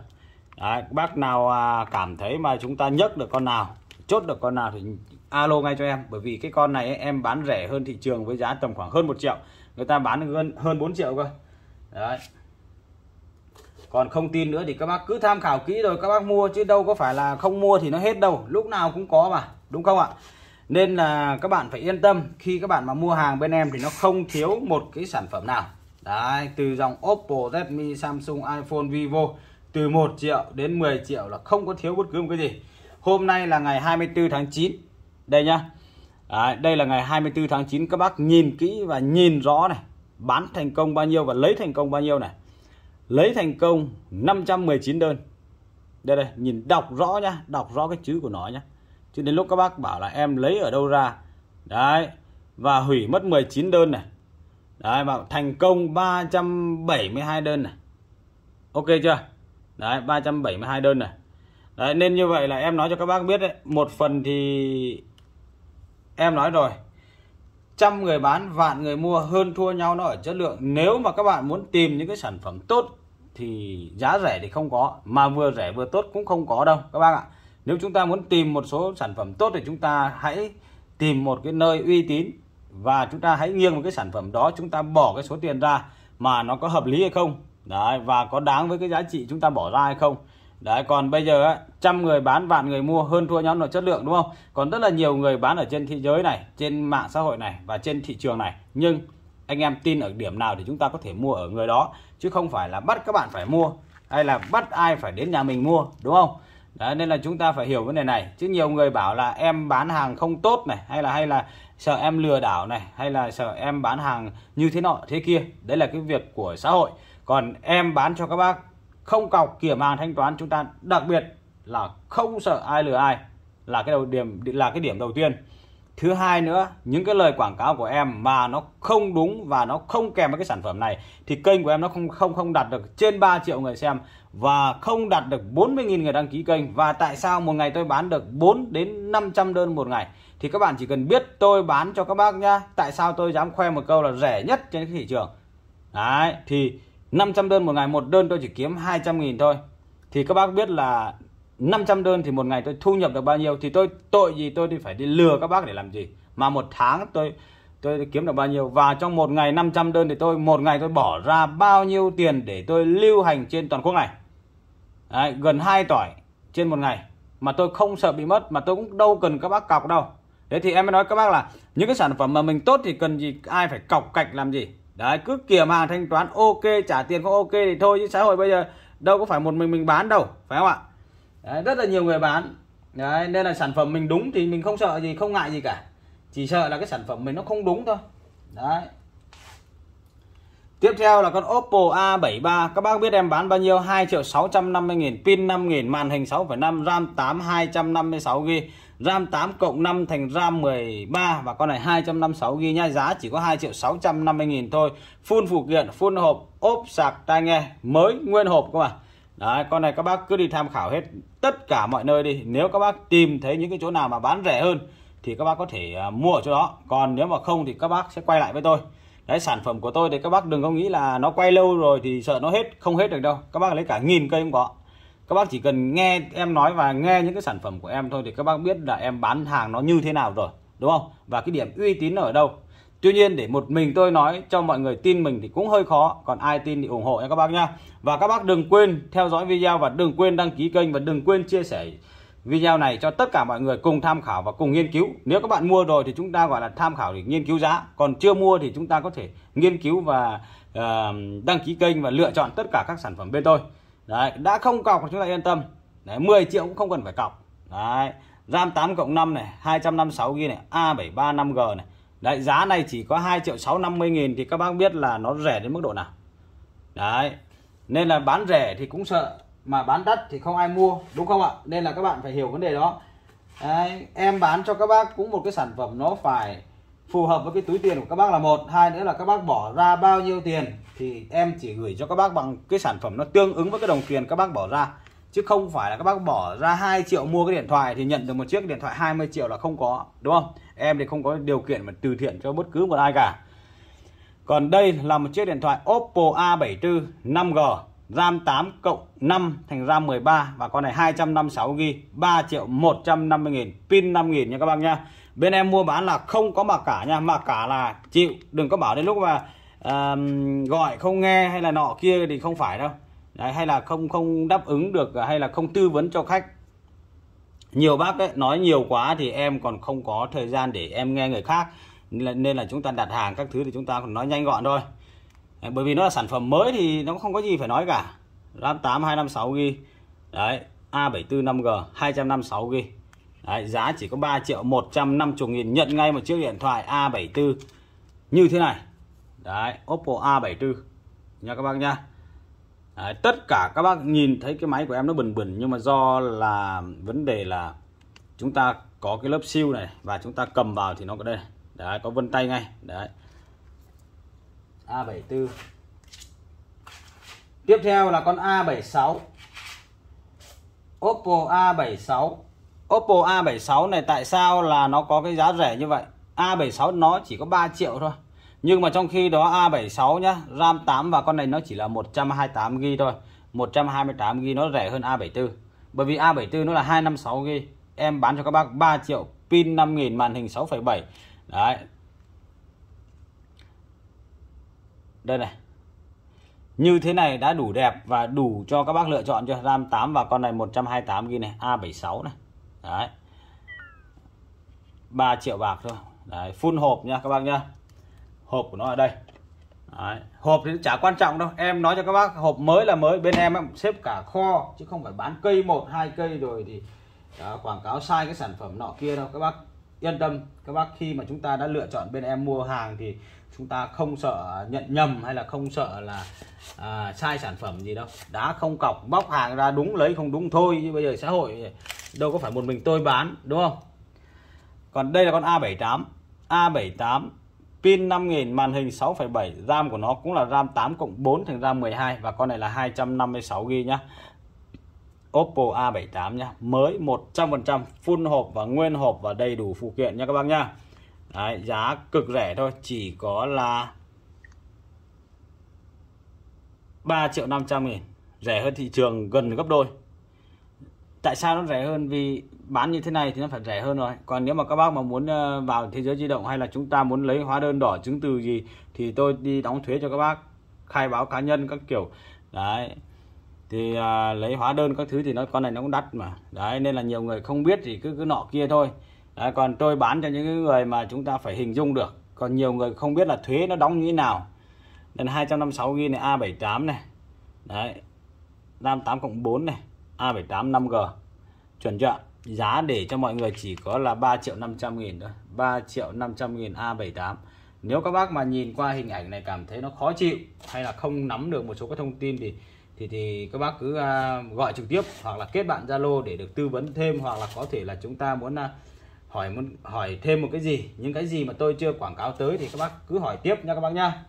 Đấy, bác nào à, cảm thấy mà chúng ta nhấc được con nào chốt được con nào thì alo ngay cho em bởi vì cái con này em bán rẻ hơn thị trường với giá tầm khoảng hơn một triệu người ta bán hơn hơn 4 triệu cơ đấy còn không tin nữa thì các bác cứ tham khảo kỹ rồi các bác mua chứ đâu có phải là không mua thì nó hết đâu lúc nào cũng có mà đúng không ạ nên là các bạn phải yên tâm khi các bạn mà mua hàng bên em thì nó không thiếu một cái sản phẩm nào Đấy, từ dòng Oppo, Redmi, Samsung, iPhone, Vivo từ 1 triệu đến 10 triệu là không có thiếu bất cứ một cái gì. Hôm nay là ngày 24 tháng 9. Đây nhá. Đấy, đây là ngày 24 tháng 9 các bác nhìn kỹ và nhìn rõ này, bán thành công bao nhiêu và lấy thành công bao nhiêu này. Lấy thành công 519 đơn. Đây đây, nhìn đọc rõ nhá, đọc rõ cái chữ của nó nhá. Chứ đến lúc các bác bảo là em lấy ở đâu ra. Đấy, và hủy mất 19 đơn này đấy bạn thành công 372 đơn này ok chưa đấy 372 đơn này đấy nên như vậy là em nói cho các bác biết đấy một phần thì em nói rồi trăm người bán vạn người mua hơn thua nhau nó ở chất lượng nếu mà các bạn muốn tìm những cái sản phẩm tốt thì giá rẻ thì không có mà vừa rẻ vừa tốt cũng không có đâu các bác ạ nếu chúng ta muốn tìm một số sản phẩm tốt thì chúng ta hãy tìm một cái nơi uy tín và chúng ta hãy nghiêng một cái sản phẩm đó chúng ta bỏ cái số tiền ra mà nó có hợp lý hay không đấy và có đáng với cái giá trị chúng ta bỏ ra hay không đấy còn bây giờ trăm người bán vạn người mua hơn thua nhóm là chất lượng đúng không còn rất là nhiều người bán ở trên thế giới này trên mạng xã hội này và trên thị trường này nhưng anh em tin ở điểm nào thì chúng ta có thể mua ở người đó chứ không phải là bắt các bạn phải mua hay là bắt ai phải đến nhà mình mua đúng không Đấy, nên là chúng ta phải hiểu vấn đề này chứ nhiều người bảo là em bán hàng không tốt này hay là hay là sợ em lừa đảo này hay là sợ em bán hàng như thế nọ thế kia đấy là cái việc của xã hội còn em bán cho các bác không cọc kiểm hàng thanh toán chúng ta đặc biệt là không sợ ai lừa ai là cái đầu điểm là cái điểm đầu tiên thứ hai nữa những cái lời quảng cáo của em mà nó không đúng và nó không kèm với cái sản phẩm này thì kênh của em nó không không không đạt được trên 3 triệu người xem và không đạt được 40.000 người đăng ký kênh và tại sao một ngày tôi bán được 4 đến 500 đơn một ngày thì các bạn chỉ cần biết tôi bán cho các bác nhá tại sao tôi dám khoe một câu là rẻ nhất trên thị trường đấy thì 500 đơn một ngày một đơn tôi chỉ kiếm 200.000 thôi thì các bác biết là 500 đơn thì một ngày tôi thu nhập được bao nhiêu thì tôi tội gì tôi đi phải đi lừa các bác để làm gì mà một tháng tôi tôi kiếm được bao nhiêu và trong một ngày 500 đơn thì tôi một ngày tôi bỏ ra bao nhiêu tiền để tôi lưu hành trên toàn quốc này Đấy, gần 2 tỏi trên một ngày mà tôi không sợ bị mất mà tôi cũng đâu cần các bác cọc đâu thế thì em mới nói các bác là những cái sản phẩm mà mình tốt thì cần gì ai phải cọc cạch làm gì đấy cứ kiểm hàng thanh toán ok trả tiền không ok thì thôi chứ xã hội bây giờ đâu có phải một mình mình bán đâu phải không ạ đấy, rất là nhiều người bán đấy, nên là sản phẩm mình đúng thì mình không sợ gì không ngại gì cả chỉ sợ là cái sản phẩm mình nó không đúng thôi đấy Tiếp theo là con Oppo A73 Các bác biết em bán bao nhiêu 2 triệu 650 nghìn Pin 5 nghìn Màn hình 6,5 RAM 8 256GB RAM 8 cộng 5 thành RAM 13 Và con này 256GB nha Giá chỉ có 2 triệu 650 nghìn thôi Full phụ kiện Full hộp ốp sạc tai nghe Mới nguyên hộp các bạn Đấy con này các bác cứ đi tham khảo hết Tất cả mọi nơi đi Nếu các bác tìm thấy những cái chỗ nào mà bán rẻ hơn thì các bác có thể à, mua ở chỗ đó còn nếu mà không thì các bác sẽ quay lại với tôi đấy sản phẩm của tôi thì các bác đừng có nghĩ là nó quay lâu rồi thì sợ nó hết không hết được đâu các bác lấy cả nghìn cây cũng có các bác chỉ cần nghe em nói và nghe những cái sản phẩm của em thôi thì các bác biết là em bán hàng nó như thế nào rồi đúng không và cái điểm uy tín ở đâu Tuy nhiên để một mình tôi nói cho mọi người tin mình thì cũng hơi khó Còn ai tin thì ủng hộ nha các bác nha Và các bác đừng quên theo dõi video và đừng quên đăng ký kênh và đừng quên chia sẻ video này cho tất cả mọi người cùng tham khảo và cùng nghiên cứu nếu các bạn mua rồi thì chúng ta gọi là tham khảo để nghiên cứu giá còn chưa mua thì chúng ta có thể nghiên cứu và uh, đăng ký kênh và lựa chọn tất cả các sản phẩm bên tôi đấy đã không cọc thì chúng ta yên tâm đấy 10 triệu cũng không cần phải cọc đấy RAM 8 cộng 5 này 256 g này A73 5G này đấy giá này chỉ có 2 triệu 650 nghìn thì các bác biết là nó rẻ đến mức độ nào đấy nên là bán rẻ thì cũng sợ mà bán đắt thì không ai mua đúng không ạ nên là các bạn phải hiểu vấn đề đó Đấy, em bán cho các bác cũng một cái sản phẩm nó phải phù hợp với cái túi tiền của các bác là một hai nữa là các bác bỏ ra bao nhiêu tiền thì em chỉ gửi cho các bác bằng cái sản phẩm nó tương ứng với cái đồng tiền các bác bỏ ra chứ không phải là các bác bỏ ra 2 triệu mua cái điện thoại thì nhận được một chiếc điện thoại 20 triệu là không có đúng không em thì không có điều kiện mà từ thiện cho bất cứ một ai cả còn đây là một chiếc điện thoại Oppo A74 5G RAM 8 cộng 5 thành RAM 13 và con này 256GB 3 triệu 150 nghìn pin 5 nghìn nha các bác nha bên em mua bán là không có mặc cả nha mặc cả là chịu đừng có bảo đến lúc mà uh, gọi không nghe hay là nọ kia thì không phải đâu Đấy, hay là không không đáp ứng được hay là không tư vấn cho khách nhiều bác ấy, nói nhiều quá thì em còn không có thời gian để em nghe người khác nên là chúng ta đặt hàng các thứ thì chúng ta còn nói nhanh gọn thôi bởi vì nó là sản phẩm mới thì nó không có gì phải nói cả RAM 8 256 g đấy A74 5G 256 g đấy, giá chỉ có 3 triệu 150 nghìn nhận ngay một chiếc điện thoại A74 như thế này đấy Oppo A74 nha các bác nha Đấy, tất cả các bác nhìn thấy cái máy của em nó bẩn bẩn nhưng mà do là vấn đề là chúng ta có cái lớp siêu này và chúng ta cầm vào thì nó có đây đấy có vân tay ngay đấy A74 Tiếp theo là con A76 Oppo A76 Oppo A76 này tại sao là nó có cái giá rẻ như vậy A76 nó chỉ có 3 triệu thôi Nhưng mà trong khi đó A76 nhá RAM 8 và con này nó chỉ là 128GB thôi 128GB nó rẻ hơn A74 Bởi vì A74 nó là 256GB Em bán cho các bác 3 triệu Pin 5000 màn hình 6,7 Đấy đây này như thế này đã đủ đẹp và đủ cho các bác lựa chọn cho RAM 8 và con này 128 ghi này A76 này đấy 3 triệu bạc thôi đấy full hộp nha các bác nhá hộp của nó ở đây Đấy. hộp thì chả quan trọng đâu em nói cho các bác hộp mới là mới bên em em xếp cả kho chứ không phải bán cây một hai cây rồi thì đó, quảng cáo sai cái sản phẩm nọ kia đâu các bác yên tâm các bác khi mà chúng ta đã lựa chọn bên em mua hàng thì chúng ta không sợ nhận nhầm hay là không sợ là à, sai sản phẩm gì đâu đã không cọc bóc hàng ra đúng lấy không đúng thôi chứ bây giờ xã hội đâu có phải một mình tôi bán đúng không còn đây là con A78 A78 pin 5000 màn hình 6.7 RAM của nó cũng là RAM 8 cộng 4 thành RAM 12 và con này là 256 GB nhá Oppo A78 nhá mới 100% full hộp và nguyên hộp và đầy đủ phụ kiện nha các bác nhá Đấy, giá cực rẻ thôi chỉ có là 3 triệu 500 nghìn rẻ hơn thị trường gần gấp đôi tại sao nó rẻ hơn vì bán như thế này thì nó phải rẻ hơn rồi còn nếu mà các bác mà muốn ờ, vào thế giới di động hay là chúng ta muốn lấy hóa đơn đỏ chứng từ gì thì tôi đi đóng thuế cho các bác khai báo cá nhân các kiểu đấy thì à, lấy hóa đơn các thứ thì nó con này nó cũng đắt mà đấy nên là nhiều người không biết thì cứ cứ nọ kia thôi đấy, còn tôi bán cho những người mà chúng ta phải hình dung được còn nhiều người không biết là thuế nó đóng như thế nào nên 256 ghi này A78 này đấy 58 cộng 4 này A78 5G chuẩn chưa giá để cho mọi người chỉ có là 3 triệu 500 nghìn thôi 3 triệu 500 nghìn A78 nếu các bác mà nhìn qua hình ảnh này cảm thấy nó khó chịu hay là không nắm được một số các thông tin thì thì thì các bác cứ uh, gọi trực tiếp hoặc là kết bạn Zalo để được tư vấn thêm hoặc là có thể là chúng ta muốn uh, hỏi muốn hỏi thêm một cái gì những cái gì mà tôi chưa quảng cáo tới thì các bác cứ hỏi tiếp nha các bác nha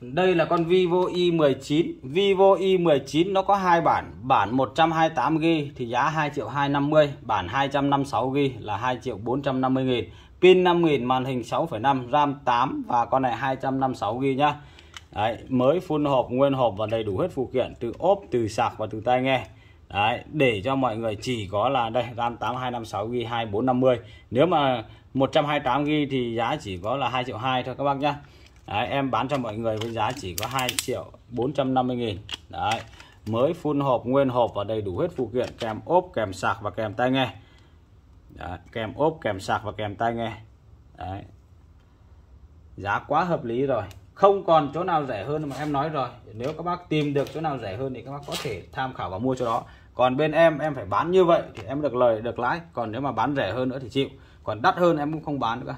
Đây là con Vivo i19 Vivo i19 nó có hai bản Bản 128 g thì giá 2 triệu 250 Bản 256 g là 2 triệu 450 nghìn pin 5000 màn hình 6.5, RAM 8 và con này 256 GB nhá Đấy, mới full hộp nguyên hộp và đầy đủ hết phụ kiện từ ốp từ sạc và từ tai nghe Đấy, để cho mọi người chỉ có là đây RAM 8 256 GB 2450 nếu mà 128 GB thì giá chỉ có là 2 triệu 2 thôi các bác nhá Đấy, em bán cho mọi người với giá chỉ có 2 triệu 450 000 Đấy, mới full hộp nguyên hộp và đầy đủ hết phụ kiện kèm ốp kèm sạc và kèm tai nghe đó, kèm ốp kèm sạc và kèm tai nghe Đấy. giá quá hợp lý rồi không còn chỗ nào rẻ hơn mà em nói rồi nếu các bác tìm được chỗ nào rẻ hơn thì các bác có thể tham khảo và mua cho đó còn bên em em phải bán như vậy thì em được lời được lãi còn nếu mà bán rẻ hơn nữa thì chịu còn đắt hơn em cũng không bán nữa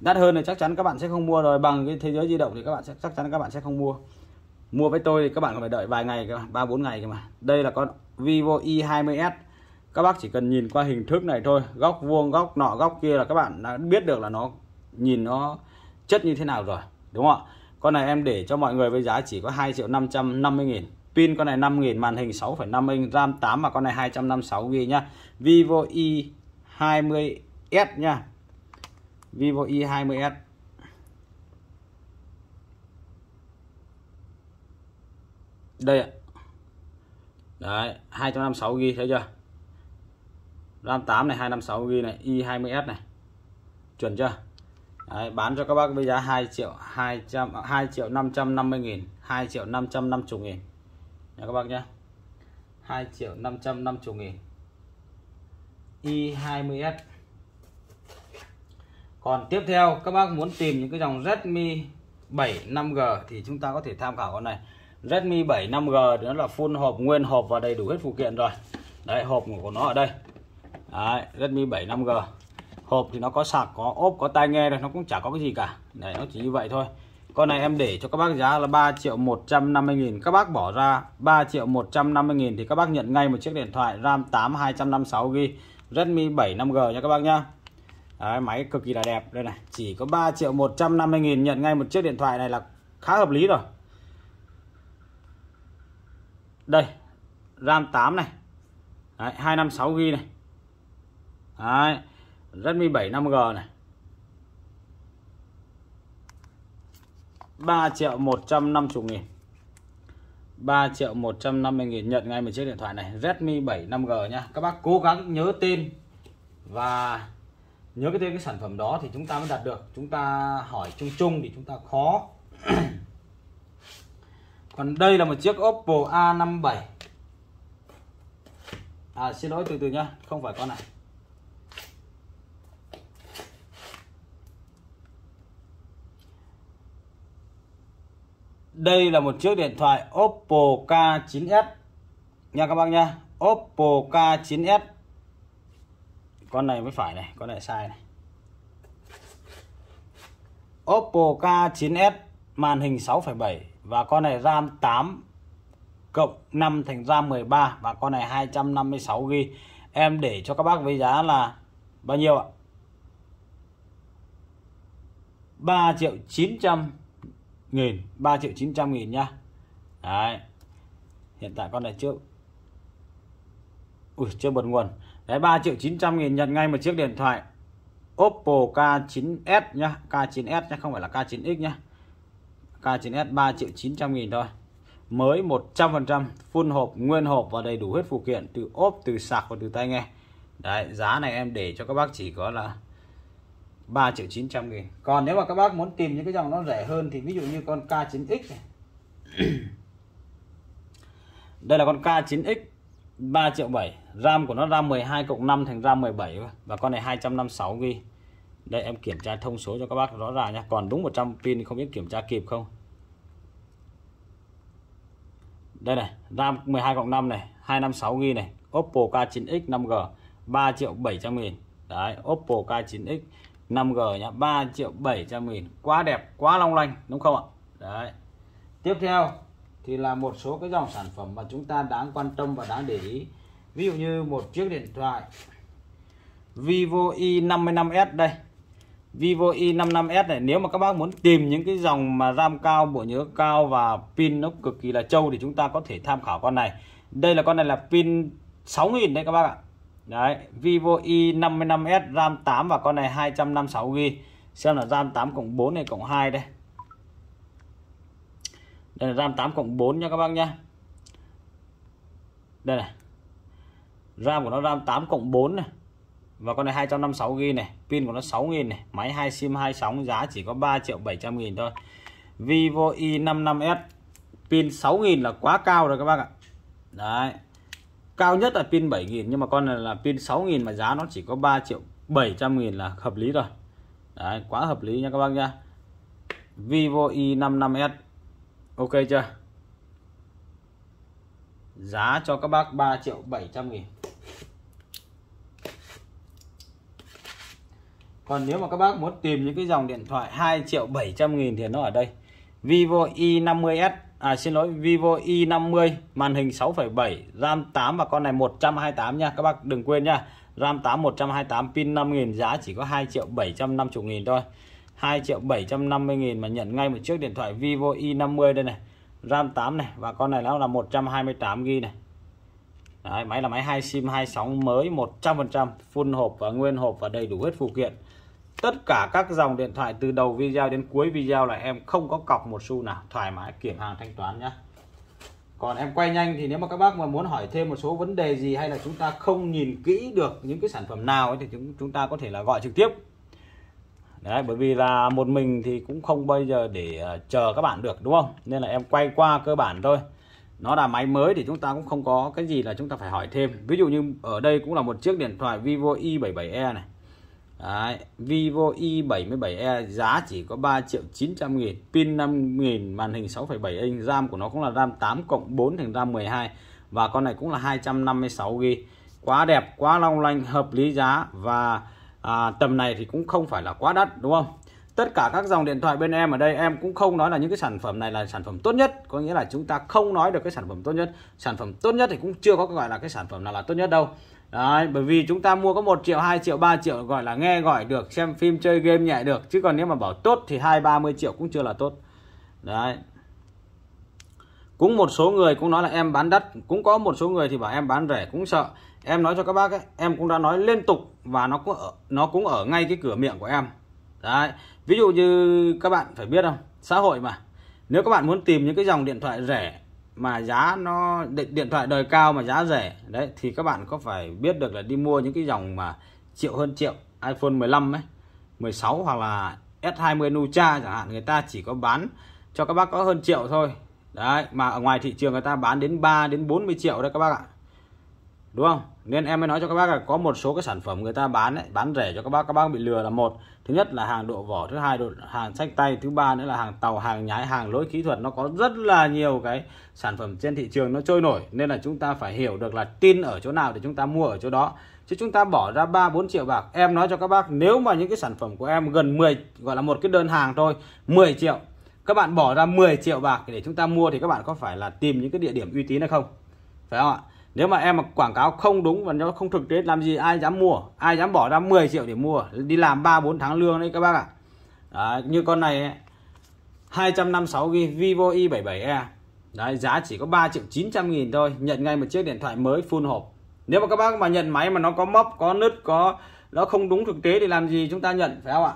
đắt hơn thì chắc chắn các bạn sẽ không mua rồi bằng cái thế giới di động thì các bạn sẽ chắc chắn các bạn sẽ không mua mua với tôi thì các bạn phải đợi vài ngày ba bốn ngày cơ mà đây là con Vivo i20s các bác chỉ cần nhìn qua hình thức này thôi góc vuông góc nọ góc kia là các bạn đã biết được là nó nhìn nó chất như thế nào rồi đúng không ạ con này em để cho mọi người với giá chỉ có 2 triệu 550 nghìn pin con này 5 nghìn màn hình 6,5 inch RAM 8 mà con này 256 ghi nhá Vivo i 20s nha Vivo i 20s đây ạ đấy 256 ghi thấy chưa RAM 8 này 256GB này i20s này chuẩn chưa Đấy, bán cho các bác với giá 2 triệu 200 2 triệu 550 nghìn 2 triệu 550 nghìn nha các bác nhé 2 triệu 550 nghìn i20s còn tiếp theo các bác muốn tìm những cái dòng Redmi 7 5G thì chúng ta có thể tham khảo con này Redmi 7 5G thì nó là full hộp nguyên hộp và đầy đủ hết phụ kiện rồi đấy hộp của nó ở đây Đấy, Redmi 7 5G hộp thì nó có sạc có ốp có tai nghe rồi nó cũng chả có cái gì cả đấy nó chỉ như vậy thôi con này em để cho các bác giá là 3 triệu 150 nghìn các bác bỏ ra 3 triệu 150 nghìn thì các bác nhận ngay một chiếc điện thoại RAM 8 256GB Redmi 7 5G nha các bác nhá đấy, máy cực kỳ là đẹp đây này chỉ có 3 triệu 150 nghìn nhận ngay một chiếc điện thoại này là khá hợp lý rồi đây RAM 8 này đấy, 256GB này Đấy. Redmi 7 5G này 3 triệu 150 nghìn 3 triệu 150 nghìn nhận ngay một chiếc điện thoại này Redmi 7 5G nha Các bác cố gắng nhớ tên Và nhớ cái tên cái sản phẩm đó thì chúng ta mới đạt được Chúng ta hỏi chung chung thì chúng ta khó Còn đây là một chiếc Oppo A57 À xin lỗi từ từ nhá Không phải con này Đây là một chiếc điện thoại Oppo K9s nha các bác nha. Oppo K9s. Con này mới phải này, con này sai này. Oppo K9s màn hình 6,7 và con này RAM 8 cộng 5 thành RAM 13 và con này 256GB. Em để cho các bác với giá là bao nhiêu ạ? 3 triệu 900 nghìn 3 triệu 900 nghìn nha Đấy Hiện tại con này trước Ui chưa bật nguồn Đấy 3 triệu 900 nghìn nhận ngay một chiếc điện thoại Oppo K9s nhá K9s nhá không phải là K9X nhá K9s 3 triệu 900 nghìn thôi Mới 100% full hộp, nguyên hộp và đầy đủ hết phụ kiện Từ ốp, từ sạc và từ tay nghe Đấy giá này em để cho các bác chỉ có là 3 triệu 900 nghìn còn nếu mà các bác muốn tìm những cái dòng nó rẻ hơn thì ví dụ như con K9X này đây là con K9X 3 triệu 7 RAM của nó RAM 12 cộng 5 thành RAM 17 và con này 256 GB đây em kiểm tra thông số cho các bác rõ ràng nha còn đúng 100 pin không biết kiểm tra kịp không đây này RAM 12 cộng 5 này 256 GB này Oppo K9X 5G 3 triệu 700 nghìn đấy Oppo K9X 5G nhá 3 triệu 700 nghìn quá đẹp quá long lanh đúng không ạ đấy tiếp theo thì là một số cái dòng sản phẩm mà chúng ta đáng quan tâm và đáng để ý ví dụ như một chiếc điện thoại Vivo i55s đây Vivo i55s này nếu mà các bác muốn tìm những cái dòng mà RAM cao bộ nhớ cao và pin nó cực kỳ là trâu thì chúng ta có thể tham khảo con này đây là con này là pin 6000 đấy các bác ạ Đấy, Vivo i55s RAM 8 và con này 256GB. Xem là RAM 8 cộng 4 này cộng 2 đây. Đây là RAM 8 cộng 4 nha các bác nhá. Đây này. RAM của nó RAM 8 cộng 4 này. Và con này 256GB này, pin của nó 6000 này, máy 2 SIM sóng, giá chỉ có 3 triệu 700 nghìn thôi. Vivo i55s pin 6000 là quá cao rồi các bác ạ. Đấy cao nhất là pin 7.000 nhưng mà con này là pin 6.000 mà giá nó chỉ có 3 triệu 700 nghìn là hợp lý rồi Đấy, quá hợp lý nha các bác nha. Vivo i55s ok chưa giá cho các bác 3 triệu 700 nghìn còn nếu mà các bác muốn tìm những cái dòng điện thoại 2 triệu 700 nghìn thì nó ở đây Vivo i50s à xin lỗi Vivo i50 màn hình 6,7 RAM 8 và con này 128 nha các bác đừng quên nha RAM 8 128 pin 5000 giá chỉ có 2 triệu 750 nghìn thôi 2 triệu 750 nghìn mà nhận ngay một chiếc điện thoại Vivo i50 đây này RAM 8 này và con này nó là 128GB này Đấy, máy là máy 2 sim sóng mới 100% full hộp và nguyên hộp và đầy đủ hết phụ kiện tất cả các dòng điện thoại từ đầu video đến cuối video là em không có cọc một xu nào thoải mái kiểm hàng thanh toán nhé còn em quay nhanh thì nếu mà các bác mà muốn hỏi thêm một số vấn đề gì hay là chúng ta không nhìn kỹ được những cái sản phẩm nào ấy thì chúng chúng ta có thể là gọi trực tiếp Đấy, bởi vì là một mình thì cũng không bao giờ để ờ, chờ các bạn được đúng không nên là em quay qua cơ bản thôi nó là máy mới thì chúng ta cũng không có cái gì là chúng ta phải hỏi thêm ví dụ như ở đây cũng là một chiếc điện thoại Vivo i77e này Đấy, Vivo i77e giá chỉ có 3 triệu 900 nghìn pin 5 nghìn màn hình 6,7 inch RAM của nó cũng là RAM 8 cộng 4 thành RAM 12 và con này cũng là 256GB quá đẹp quá long lanh hợp lý giá và à, tầm này thì cũng không phải là quá đắt đúng không tất cả các dòng điện thoại bên em ở đây em cũng không nói là những cái sản phẩm này là sản phẩm tốt nhất có nghĩa là chúng ta không nói được cái sản phẩm tốt nhất sản phẩm tốt nhất thì cũng chưa có gọi là cái sản phẩm nào là tốt nhất đâu Đấy, bởi vì chúng ta mua có 1 triệu, 2 triệu, 3 triệu gọi là nghe gọi được, xem phim chơi game nhảy được. Chứ còn nếu mà bảo tốt thì 2, 30 triệu cũng chưa là tốt. Đấy. Cũng một số người cũng nói là em bán đất cũng có một số người thì bảo em bán rẻ cũng sợ. Em nói cho các bác ấy, em cũng đã nói liên tục và nó cũng ở, nó cũng ở ngay cái cửa miệng của em. Đấy. Ví dụ như các bạn phải biết không, xã hội mà. Nếu các bạn muốn tìm những cái dòng điện thoại rẻ mà giá nó điện, điện thoại đời cao mà giá rẻ đấy thì các bạn có phải biết được là đi mua những cái dòng mà triệu hơn triệu iPhone 15 ấy 16 hoặc là S20 Ultra chẳng hạn người ta chỉ có bán cho các bác có hơn triệu thôi đấy mà ở ngoài thị trường người ta bán đến 3 đến 40 triệu đấy các bác ạ đúng không nên em mới nói cho các bác là có một số cái sản phẩm người ta bán ấy, bán rẻ cho các bác các bác bị lừa là một thứ nhất là hàng độ vỏ thứ hai độ hàng sách tay thứ ba nữa là hàng tàu hàng nhái hàng lỗi kỹ thuật nó có rất là nhiều cái sản phẩm trên thị trường nó trôi nổi nên là chúng ta phải hiểu được là tin ở chỗ nào thì chúng ta mua ở chỗ đó chứ chúng ta bỏ ra 3 4 triệu bạc em nói cho các bác nếu mà những cái sản phẩm của em gần 10 gọi là một cái đơn hàng thôi 10 triệu các bạn bỏ ra 10 triệu bạc để chúng ta mua thì các bạn có phải là tìm những cái địa điểm uy tín hay không phải không ạ nếu mà em mà quảng cáo không đúng và nó không thực tế làm gì ai dám mua ai dám bỏ ra 10 triệu để mua đi làm 3 4 tháng lương đấy các bác ạ à. như con này ấy, 256 g Vivo i77e đấy giá chỉ có 3 triệu 900 nghìn thôi nhận ngay một chiếc điện thoại mới full hộp nếu mà các bác mà nhận máy mà nó có móc có nứt có nó không đúng thực tế thì làm gì chúng ta nhận phải không ạ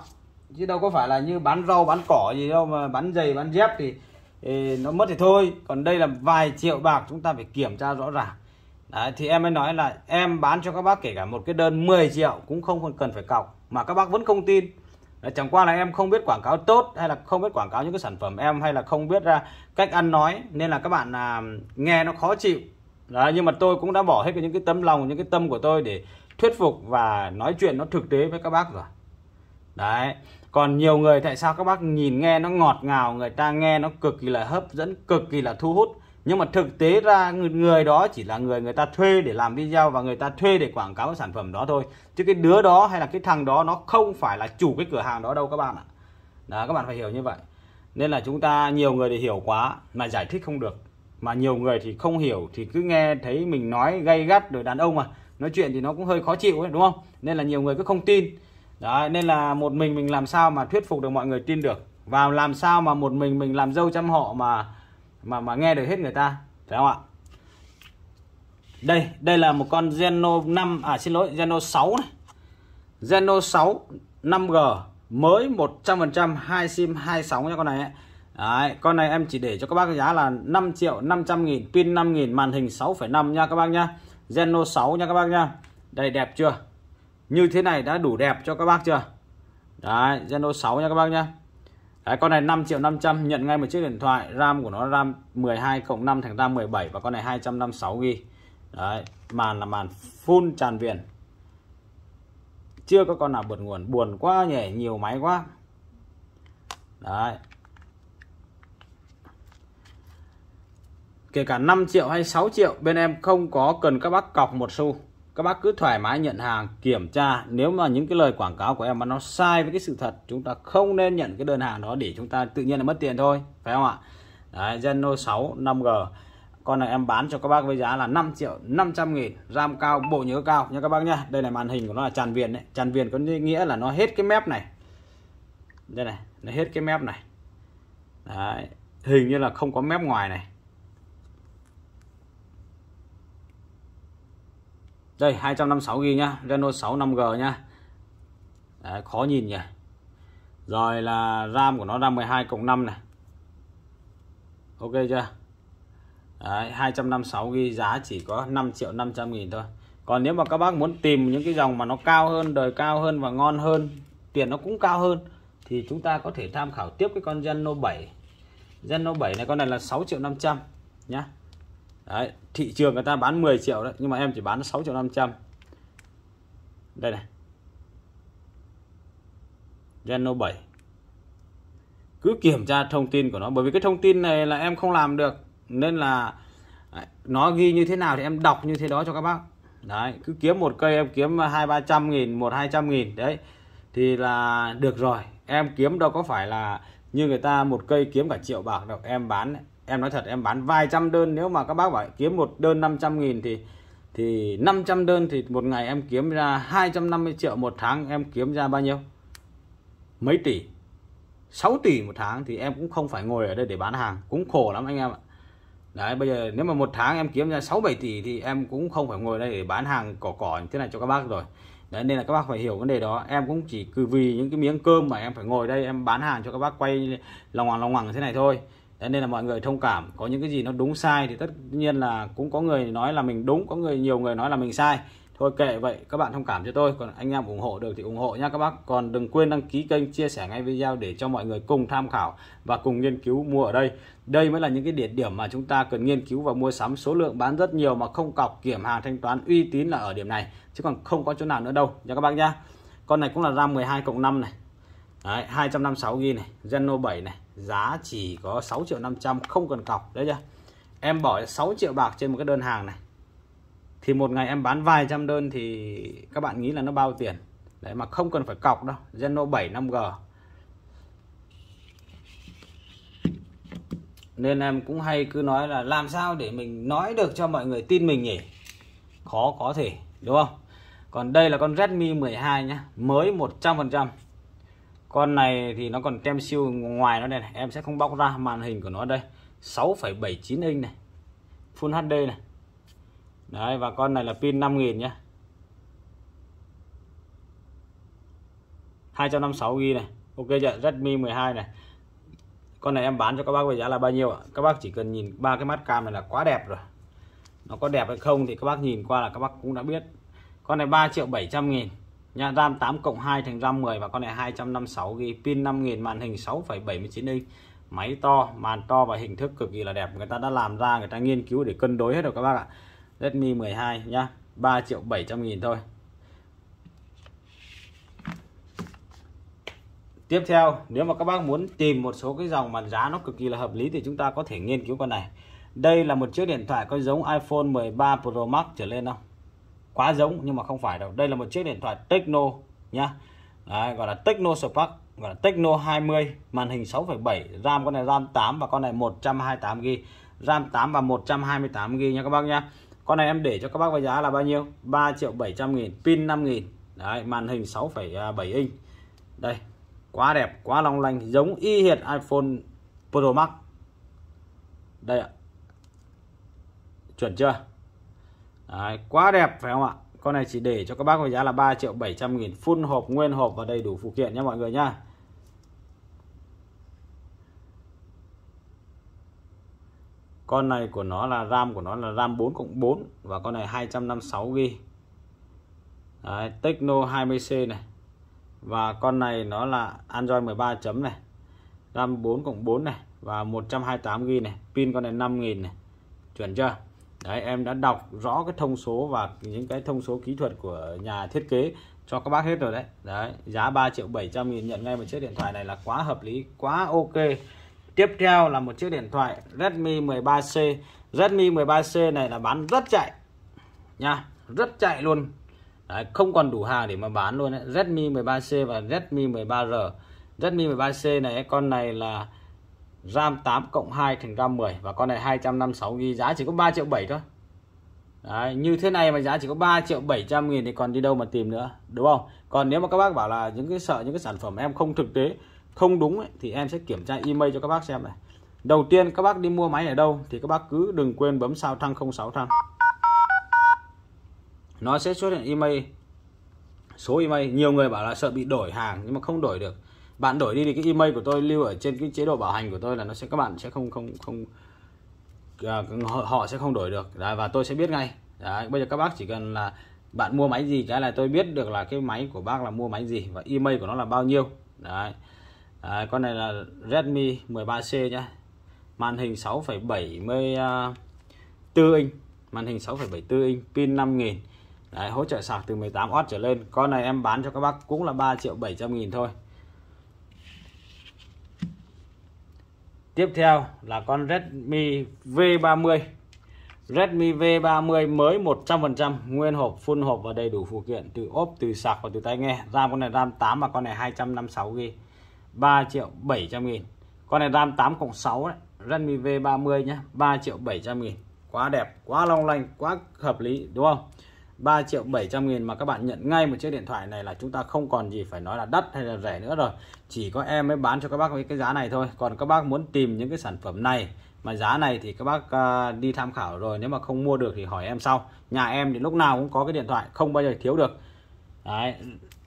chứ đâu có phải là như bán rau bán cỏ gì đâu mà bán giày bán dép thì, thì nó mất thì thôi còn đây là vài triệu bạc chúng ta phải kiểm tra rõ ràng Đấy, thì em mới nói là em bán cho các bác kể cả một cái đơn 10 triệu cũng không cần phải cọc mà các bác vẫn không tin Đấy, chẳng qua là em không biết quảng cáo tốt hay là không biết quảng cáo những cái sản phẩm em hay là không biết ra cách ăn nói nên là các bạn à, nghe nó khó chịu Đấy, nhưng mà tôi cũng đã bỏ hết những cái tấm lòng những cái tâm của tôi để thuyết phục và nói chuyện nó thực tế với các bác rồi đấy còn nhiều người tại sao các bác nhìn nghe nó ngọt ngào người ta nghe nó cực kỳ là hấp dẫn cực kỳ là thu hút nhưng mà thực tế ra người đó chỉ là người người ta thuê để làm video và người ta thuê để quảng cáo sản phẩm đó thôi chứ cái đứa đó hay là cái thằng đó nó không phải là chủ cái cửa hàng đó đâu các bạn ạ đó các bạn phải hiểu như vậy nên là chúng ta nhiều người thì hiểu quá mà giải thích không được mà nhiều người thì không hiểu thì cứ nghe thấy mình nói gay gắt rồi đàn ông mà nói chuyện thì nó cũng hơi khó chịu ấy đúng không nên là nhiều người cứ không tin Đấy, nên là một mình mình làm sao mà thuyết phục được mọi người tin được và làm sao mà một mình mình làm dâu chăm họ mà mà mà nghe được hết người ta phải không ạ đây đây là một con Zeno 5 à xin lỗi Zeno 6 này Zeno 6 5G mới 100% hai sim sóng nha con này ấy. Đấy, con này em chỉ để cho các bác giá là 5 triệu 500 nghìn pin 5 nghìn màn hình 6,5 nha các bác nha Zeno 6 nha các bác nha đây đẹp chưa như thế này đã đủ đẹp cho các bác chưa Đấy Zeno 6 nha các bác nha Đấy, con này 5 triệu 500 nhận ngay một chiếc điện thoại RAM của nó RAM 12 cộng 5 thành ra 17 và con này 256 GB đấy màn là màn full tràn viền chưa có con nào bật nguồn buồn quá nhỉ nhiều máy quá đấy kể cả 5 triệu hay 6 triệu bên em không có cần các bác cọc một xu các bác cứ thoải mái nhận hàng kiểm tra nếu mà những cái lời quảng cáo của em mà nó sai với cái sự thật chúng ta không nên nhận cái đơn hàng đó để chúng ta tự nhiên là mất tiền thôi phải không ạ Đấy, Zeno 6 5G con này em bán cho các bác với giá là 5 triệu 500 nghìn RAM cao bộ nhớ cao nha các bác nhá Đây là màn hình của nó là tràn viền đấy tràn viền có nghĩa là nó hết cái mép này đây này nó hết cái mép này đấy. hình như là không có mép ngoài này Đây 256 GB nhá, Reno 6 5G nhá. Đấy, khó nhìn nhỉ. Rồi là RAM của nó RAM 12 cộng 5 này. Ok chưa? Đấy, 256 GB giá chỉ có 5 triệu 500 nghìn thôi. Còn nếu mà các bác muốn tìm những cái dòng mà nó cao hơn, đời cao hơn và ngon hơn, tiền nó cũng cao hơn thì chúng ta có thể tham khảo tiếp cái con Zeno 7. Zeno 7 này con này là 6 triệu 500 nhá đấy thị trường người ta bán 10 triệu đấy nhưng mà em chỉ bán 6 triệu 500 đây này Geno 7 cứ kiểm tra thông tin của nó bởi vì cái thông tin này là em không làm được nên là nó ghi như thế nào thì em đọc như thế đó cho các bác đấy cứ kiếm một cây em kiếm hai ba trăm nghìn một hai trăm nghìn đấy thì là được rồi em kiếm đâu có phải là như người ta một cây kiếm cả triệu bạc đâu em bán em nói thật em bán vài trăm đơn nếu mà các bác bảo kiếm một đơn 500 nghìn thì thì 500 đơn thì một ngày em kiếm ra 250 triệu một tháng em kiếm ra bao nhiêu mấy tỷ 6 tỷ một tháng thì em cũng không phải ngồi ở đây để bán hàng cũng khổ lắm anh em ạ đấy bây giờ nếu mà một tháng em kiếm ra 6 7 tỷ thì em cũng không phải ngồi đây để bán hàng cỏ cỏ như thế này cho các bác rồi đấy nên là các bác phải hiểu vấn đề đó em cũng chỉ cứ vì những cái miếng cơm mà em phải ngồi đây em bán hàng cho các bác quay lòng hoàng lòng hoàng thế này thôi Thế nên là mọi người thông cảm có những cái gì nó đúng sai thì tất nhiên là cũng có người nói là mình đúng có người nhiều người nói là mình sai thôi kệ vậy các bạn thông cảm cho tôi còn anh em ủng hộ được thì ủng hộ nha các bác còn đừng quên đăng ký kênh chia sẻ ngay video để cho mọi người cùng tham khảo và cùng nghiên cứu mua ở đây đây mới là những cái địa điểm mà chúng ta cần nghiên cứu và mua sắm số lượng bán rất nhiều mà không cọc kiểm hàng thanh toán uy tín là ở điểm này chứ còn không có chỗ nào nữa đâu nha các bác nhá con này cũng là RAM 12 cộng 5 này Đấy, 256 GB này Zeno 7 này giá chỉ có 6 triệu 500 không cần cọc đấy chưa em bỏ 6 triệu bạc trên một cái đơn hàng này thì một ngày em bán vài trăm đơn thì các bạn nghĩ là nó bao tiền đấy mà không cần phải cọc đâu Zeno 7 5G nên em cũng hay cứ nói là làm sao để mình nói được cho mọi người tin mình nhỉ khó có thể đúng không còn đây là con Redmi 12 nhá mới 100% con này thì nó còn tem siêu ngoài nó đây này em sẽ không bóc ra màn hình của nó đây 6,79 inch này Full HD này đấy và con này là pin 5000 nhé 256GB này Ok chưa Redmi 12 này con này em bán cho các bác với giá là bao nhiêu ạ các bác chỉ cần nhìn ba cái mắt cam này là quá đẹp rồi nó có đẹp hay không thì các bác nhìn qua là các bác cũng đã biết con này 3 triệu 700 nghìn Nha, RAM 8 cộng 2 thành RAM 10 và con này 256 ghi pin 5000, màn hình 6,79 inch. Máy to, màn to và hình thức cực kỳ là đẹp. Người ta đã làm ra, người ta nghiên cứu để cân đối hết rồi các bác ạ. Redmi 12 nhá, 3 triệu 700 nghìn thôi. Tiếp theo, nếu mà các bác muốn tìm một số cái dòng mà giá nó cực kỳ là hợp lý thì chúng ta có thể nghiên cứu con này. Đây là một chiếc điện thoại có giống iPhone 13 Pro Max trở lên không? quá giống nhưng mà không phải đâu đây là một chiếc điện thoại Techno nhá Đấy, gọi là Techno Spark gọi là Techno 20 màn hình 6,7 RAM con này RAM 8 và con này 128GB RAM 8 và 128GB nha các bác nhá con này em để cho các bác với giá là bao nhiêu 3 triệu 700 nghìn pin 5 nghìn Đấy, màn hình 6,7 inch đây quá đẹp quá long lanh giống y hệt iPhone Pro Max đây ạ chuẩn chưa Đấy, quá đẹp phải không ạ con này chỉ để cho các bác với giá là 3 triệu 700 nghìn full hộp nguyên hộp và đầy đủ phụ kiện nha mọi người nha con này của nó là RAM của nó là RAM 4 cộng 4 và con này 256 GB Đấy, Tecno 20C này và con này nó là Android 13 chấm này RAM 4 cộng 4 này và 128 GB này pin con này 5.000 này chuẩn chưa Đấy, em đã đọc rõ cái thông số và những cái thông số kỹ thuật của nhà thiết kế cho các bác hết rồi đấy. Đấy, giá 3 triệu 700 nghìn nhận ngay một chiếc điện thoại này là quá hợp lý, quá ok. Tiếp theo là một chiếc điện thoại Redmi 13C. Redmi 13C này là bán rất chạy. Nha, rất chạy luôn. Đấy, không còn đủ hàng để mà bán luôn đấy. Redmi 13C và Redmi 13R. Redmi 13C này con này là RAM 8 cộng 2 thành RAM 10 và con này 256 GB giá chỉ có 3 triệu 7 thôi Đấy, như thế này mà giá chỉ có 3 triệu 700 nghìn thì còn đi đâu mà tìm nữa đúng không còn nếu mà các bác bảo là những cái sợ những cái sản phẩm em không thực tế không đúng ấy, thì em sẽ kiểm tra email cho các bác xem này đầu tiên các bác đi mua máy ở đâu thì các bác cứ đừng quên bấm sao thăng 06 thăng nó sẽ xuất hiện email số email nhiều người bảo là sợ bị đổi hàng nhưng mà không đổi được bạn đổi đi thì cái email của tôi lưu ở trên cái chế độ bảo hành của tôi là nó sẽ các bạn sẽ không không không uh, họ sẽ không đổi được Đấy, và tôi sẽ biết ngay Đấy, bây giờ các bác chỉ cần là bạn mua máy gì cái là tôi biết được là cái máy của bác là mua máy gì và email của nó là bao nhiêu Đấy. Đấy, con này là Redmi 13C nhá màn hình 6,74 à, inch màn hình 6,74 inch pin 5000 Đấy, hỗ trợ sạc từ 18W trở lên con này em bán cho các bác cũng là 3 triệu 700 nghìn thôi tiếp theo là con Redmi V30 Redmi V30 mới 100% nguyên hộp full hộp và đầy đủ phụ kiện từ ốp từ sạc và từ tai nghe RAM con này RAM 8 và con này 256GB 3 triệu 700 nghìn con này RAM 8 cộng 6 đấy. Redmi V30 nhé 3 triệu 700 nghìn quá đẹp quá long lanh quá hợp lý đúng không 3 triệu 700 nghìn mà các bạn nhận ngay một chiếc điện thoại này là chúng ta không còn gì phải nói là đắt hay là rẻ nữa rồi chỉ có em mới bán cho các bác với cái giá này thôi còn các bác muốn tìm những cái sản phẩm này mà giá này thì các bác à, đi tham khảo rồi nếu mà không mua được thì hỏi em sau nhà em thì lúc nào cũng có cái điện thoại không bao giờ thiếu được Đấy,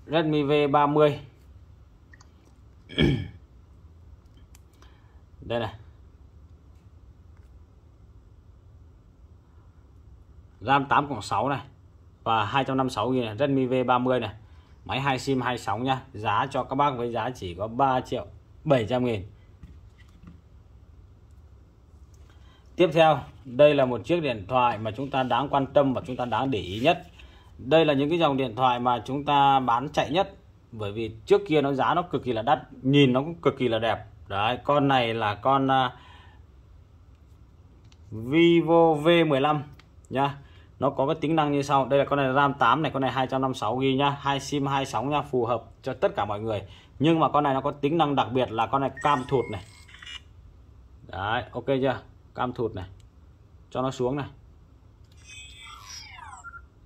Redmi V30 đây này RAM 8 cộng 6 này và 256 000 Redmi V30 này. Máy 2 sim 2 sóng nha. Giá cho các bác với giá chỉ có 3 triệu 700 nghìn. Tiếp theo, đây là một chiếc điện thoại mà chúng ta đáng quan tâm và chúng ta đáng để ý nhất. Đây là những cái dòng điện thoại mà chúng ta bán chạy nhất bởi vì trước kia nó giá nó cực kỳ là đắt, nhìn nó cũng cực kỳ là đẹp. Đấy, con này là con uh, Vivo V15 nha nó có cái tính năng như sau đây là con này là RAM 8 này con này 256GB nhá hai sim hai sóng nha phù hợp cho tất cả mọi người nhưng mà con này nó có tính năng đặc biệt là con này cam thụt này đấy ok chưa cam thụt này cho nó xuống này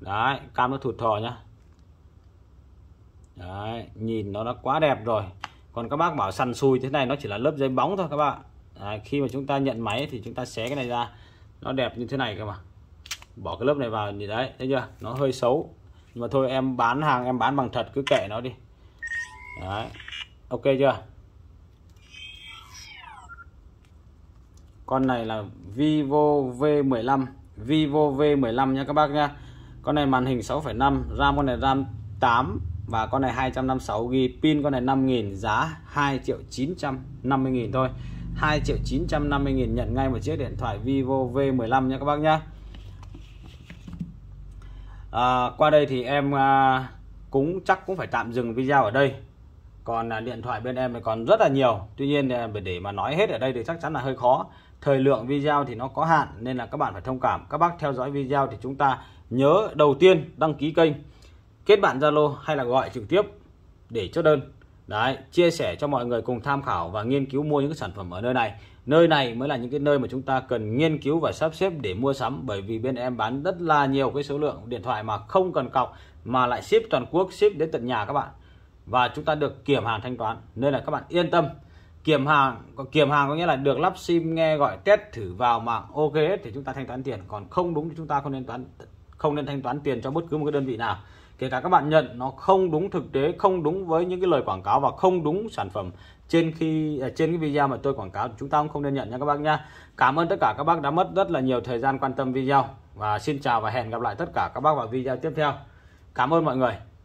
đấy cam nó thụt thò nhá đấy nhìn nó đã quá đẹp rồi còn các bác bảo săn xui thế này nó chỉ là lớp giấy bóng thôi các bạn đấy, khi mà chúng ta nhận máy thì chúng ta xé cái này ra nó đẹp như thế này cơ mà bỏ cái lớp này vào thì đấy thấy chưa nó hơi xấu nhưng mà thôi em bán hàng em bán bằng thật cứ kệ nó đi đấy ok chưa con này là Vivo V15 Vivo V15 nha các bác nha con này màn hình 6,5 RAM con này RAM 8 và con này 256 GB pin con này 5.000 giá 2 triệu 950 nghìn thôi 2 triệu 950 nghìn nhận ngay một chiếc điện thoại Vivo V15 nha các bác nhá à, qua đây thì em à, cũng chắc cũng phải tạm dừng video ở đây còn à, điện thoại bên em thì còn rất là nhiều tuy nhiên à, để mà nói hết ở đây thì chắc chắn là hơi khó thời lượng video thì nó có hạn nên là các bạn phải thông cảm các bác theo dõi video thì chúng ta nhớ đầu tiên đăng ký kênh kết bạn Zalo hay là gọi trực tiếp để chốt đơn đấy chia sẻ cho mọi người cùng tham khảo và nghiên cứu mua những sản phẩm ở nơi này Nơi này mới là những cái nơi mà chúng ta cần nghiên cứu và sắp xếp để mua sắm bởi vì bên em bán rất là nhiều cái số lượng điện thoại mà không cần cọc mà lại ship toàn quốc, ship đến tận nhà các bạn. Và chúng ta được kiểm hàng thanh toán nên là các bạn yên tâm. Kiểm hàng, kiểm hàng có nghĩa là được lắp sim nghe gọi test thử vào mạng ok thì chúng ta thanh toán tiền, còn không đúng thì chúng ta không nên toán không nên thanh toán tiền cho bất cứ một cái đơn vị nào kể cả các bạn nhận nó không đúng thực tế không đúng với những cái lời quảng cáo và không đúng sản phẩm trên khi à, trên cái video mà tôi quảng cáo chúng ta cũng không nên nhận nha các bác nhá cảm ơn tất cả các bác đã mất rất là nhiều thời gian quan tâm video và xin chào và hẹn gặp lại tất cả các bác vào video tiếp theo cảm ơn mọi người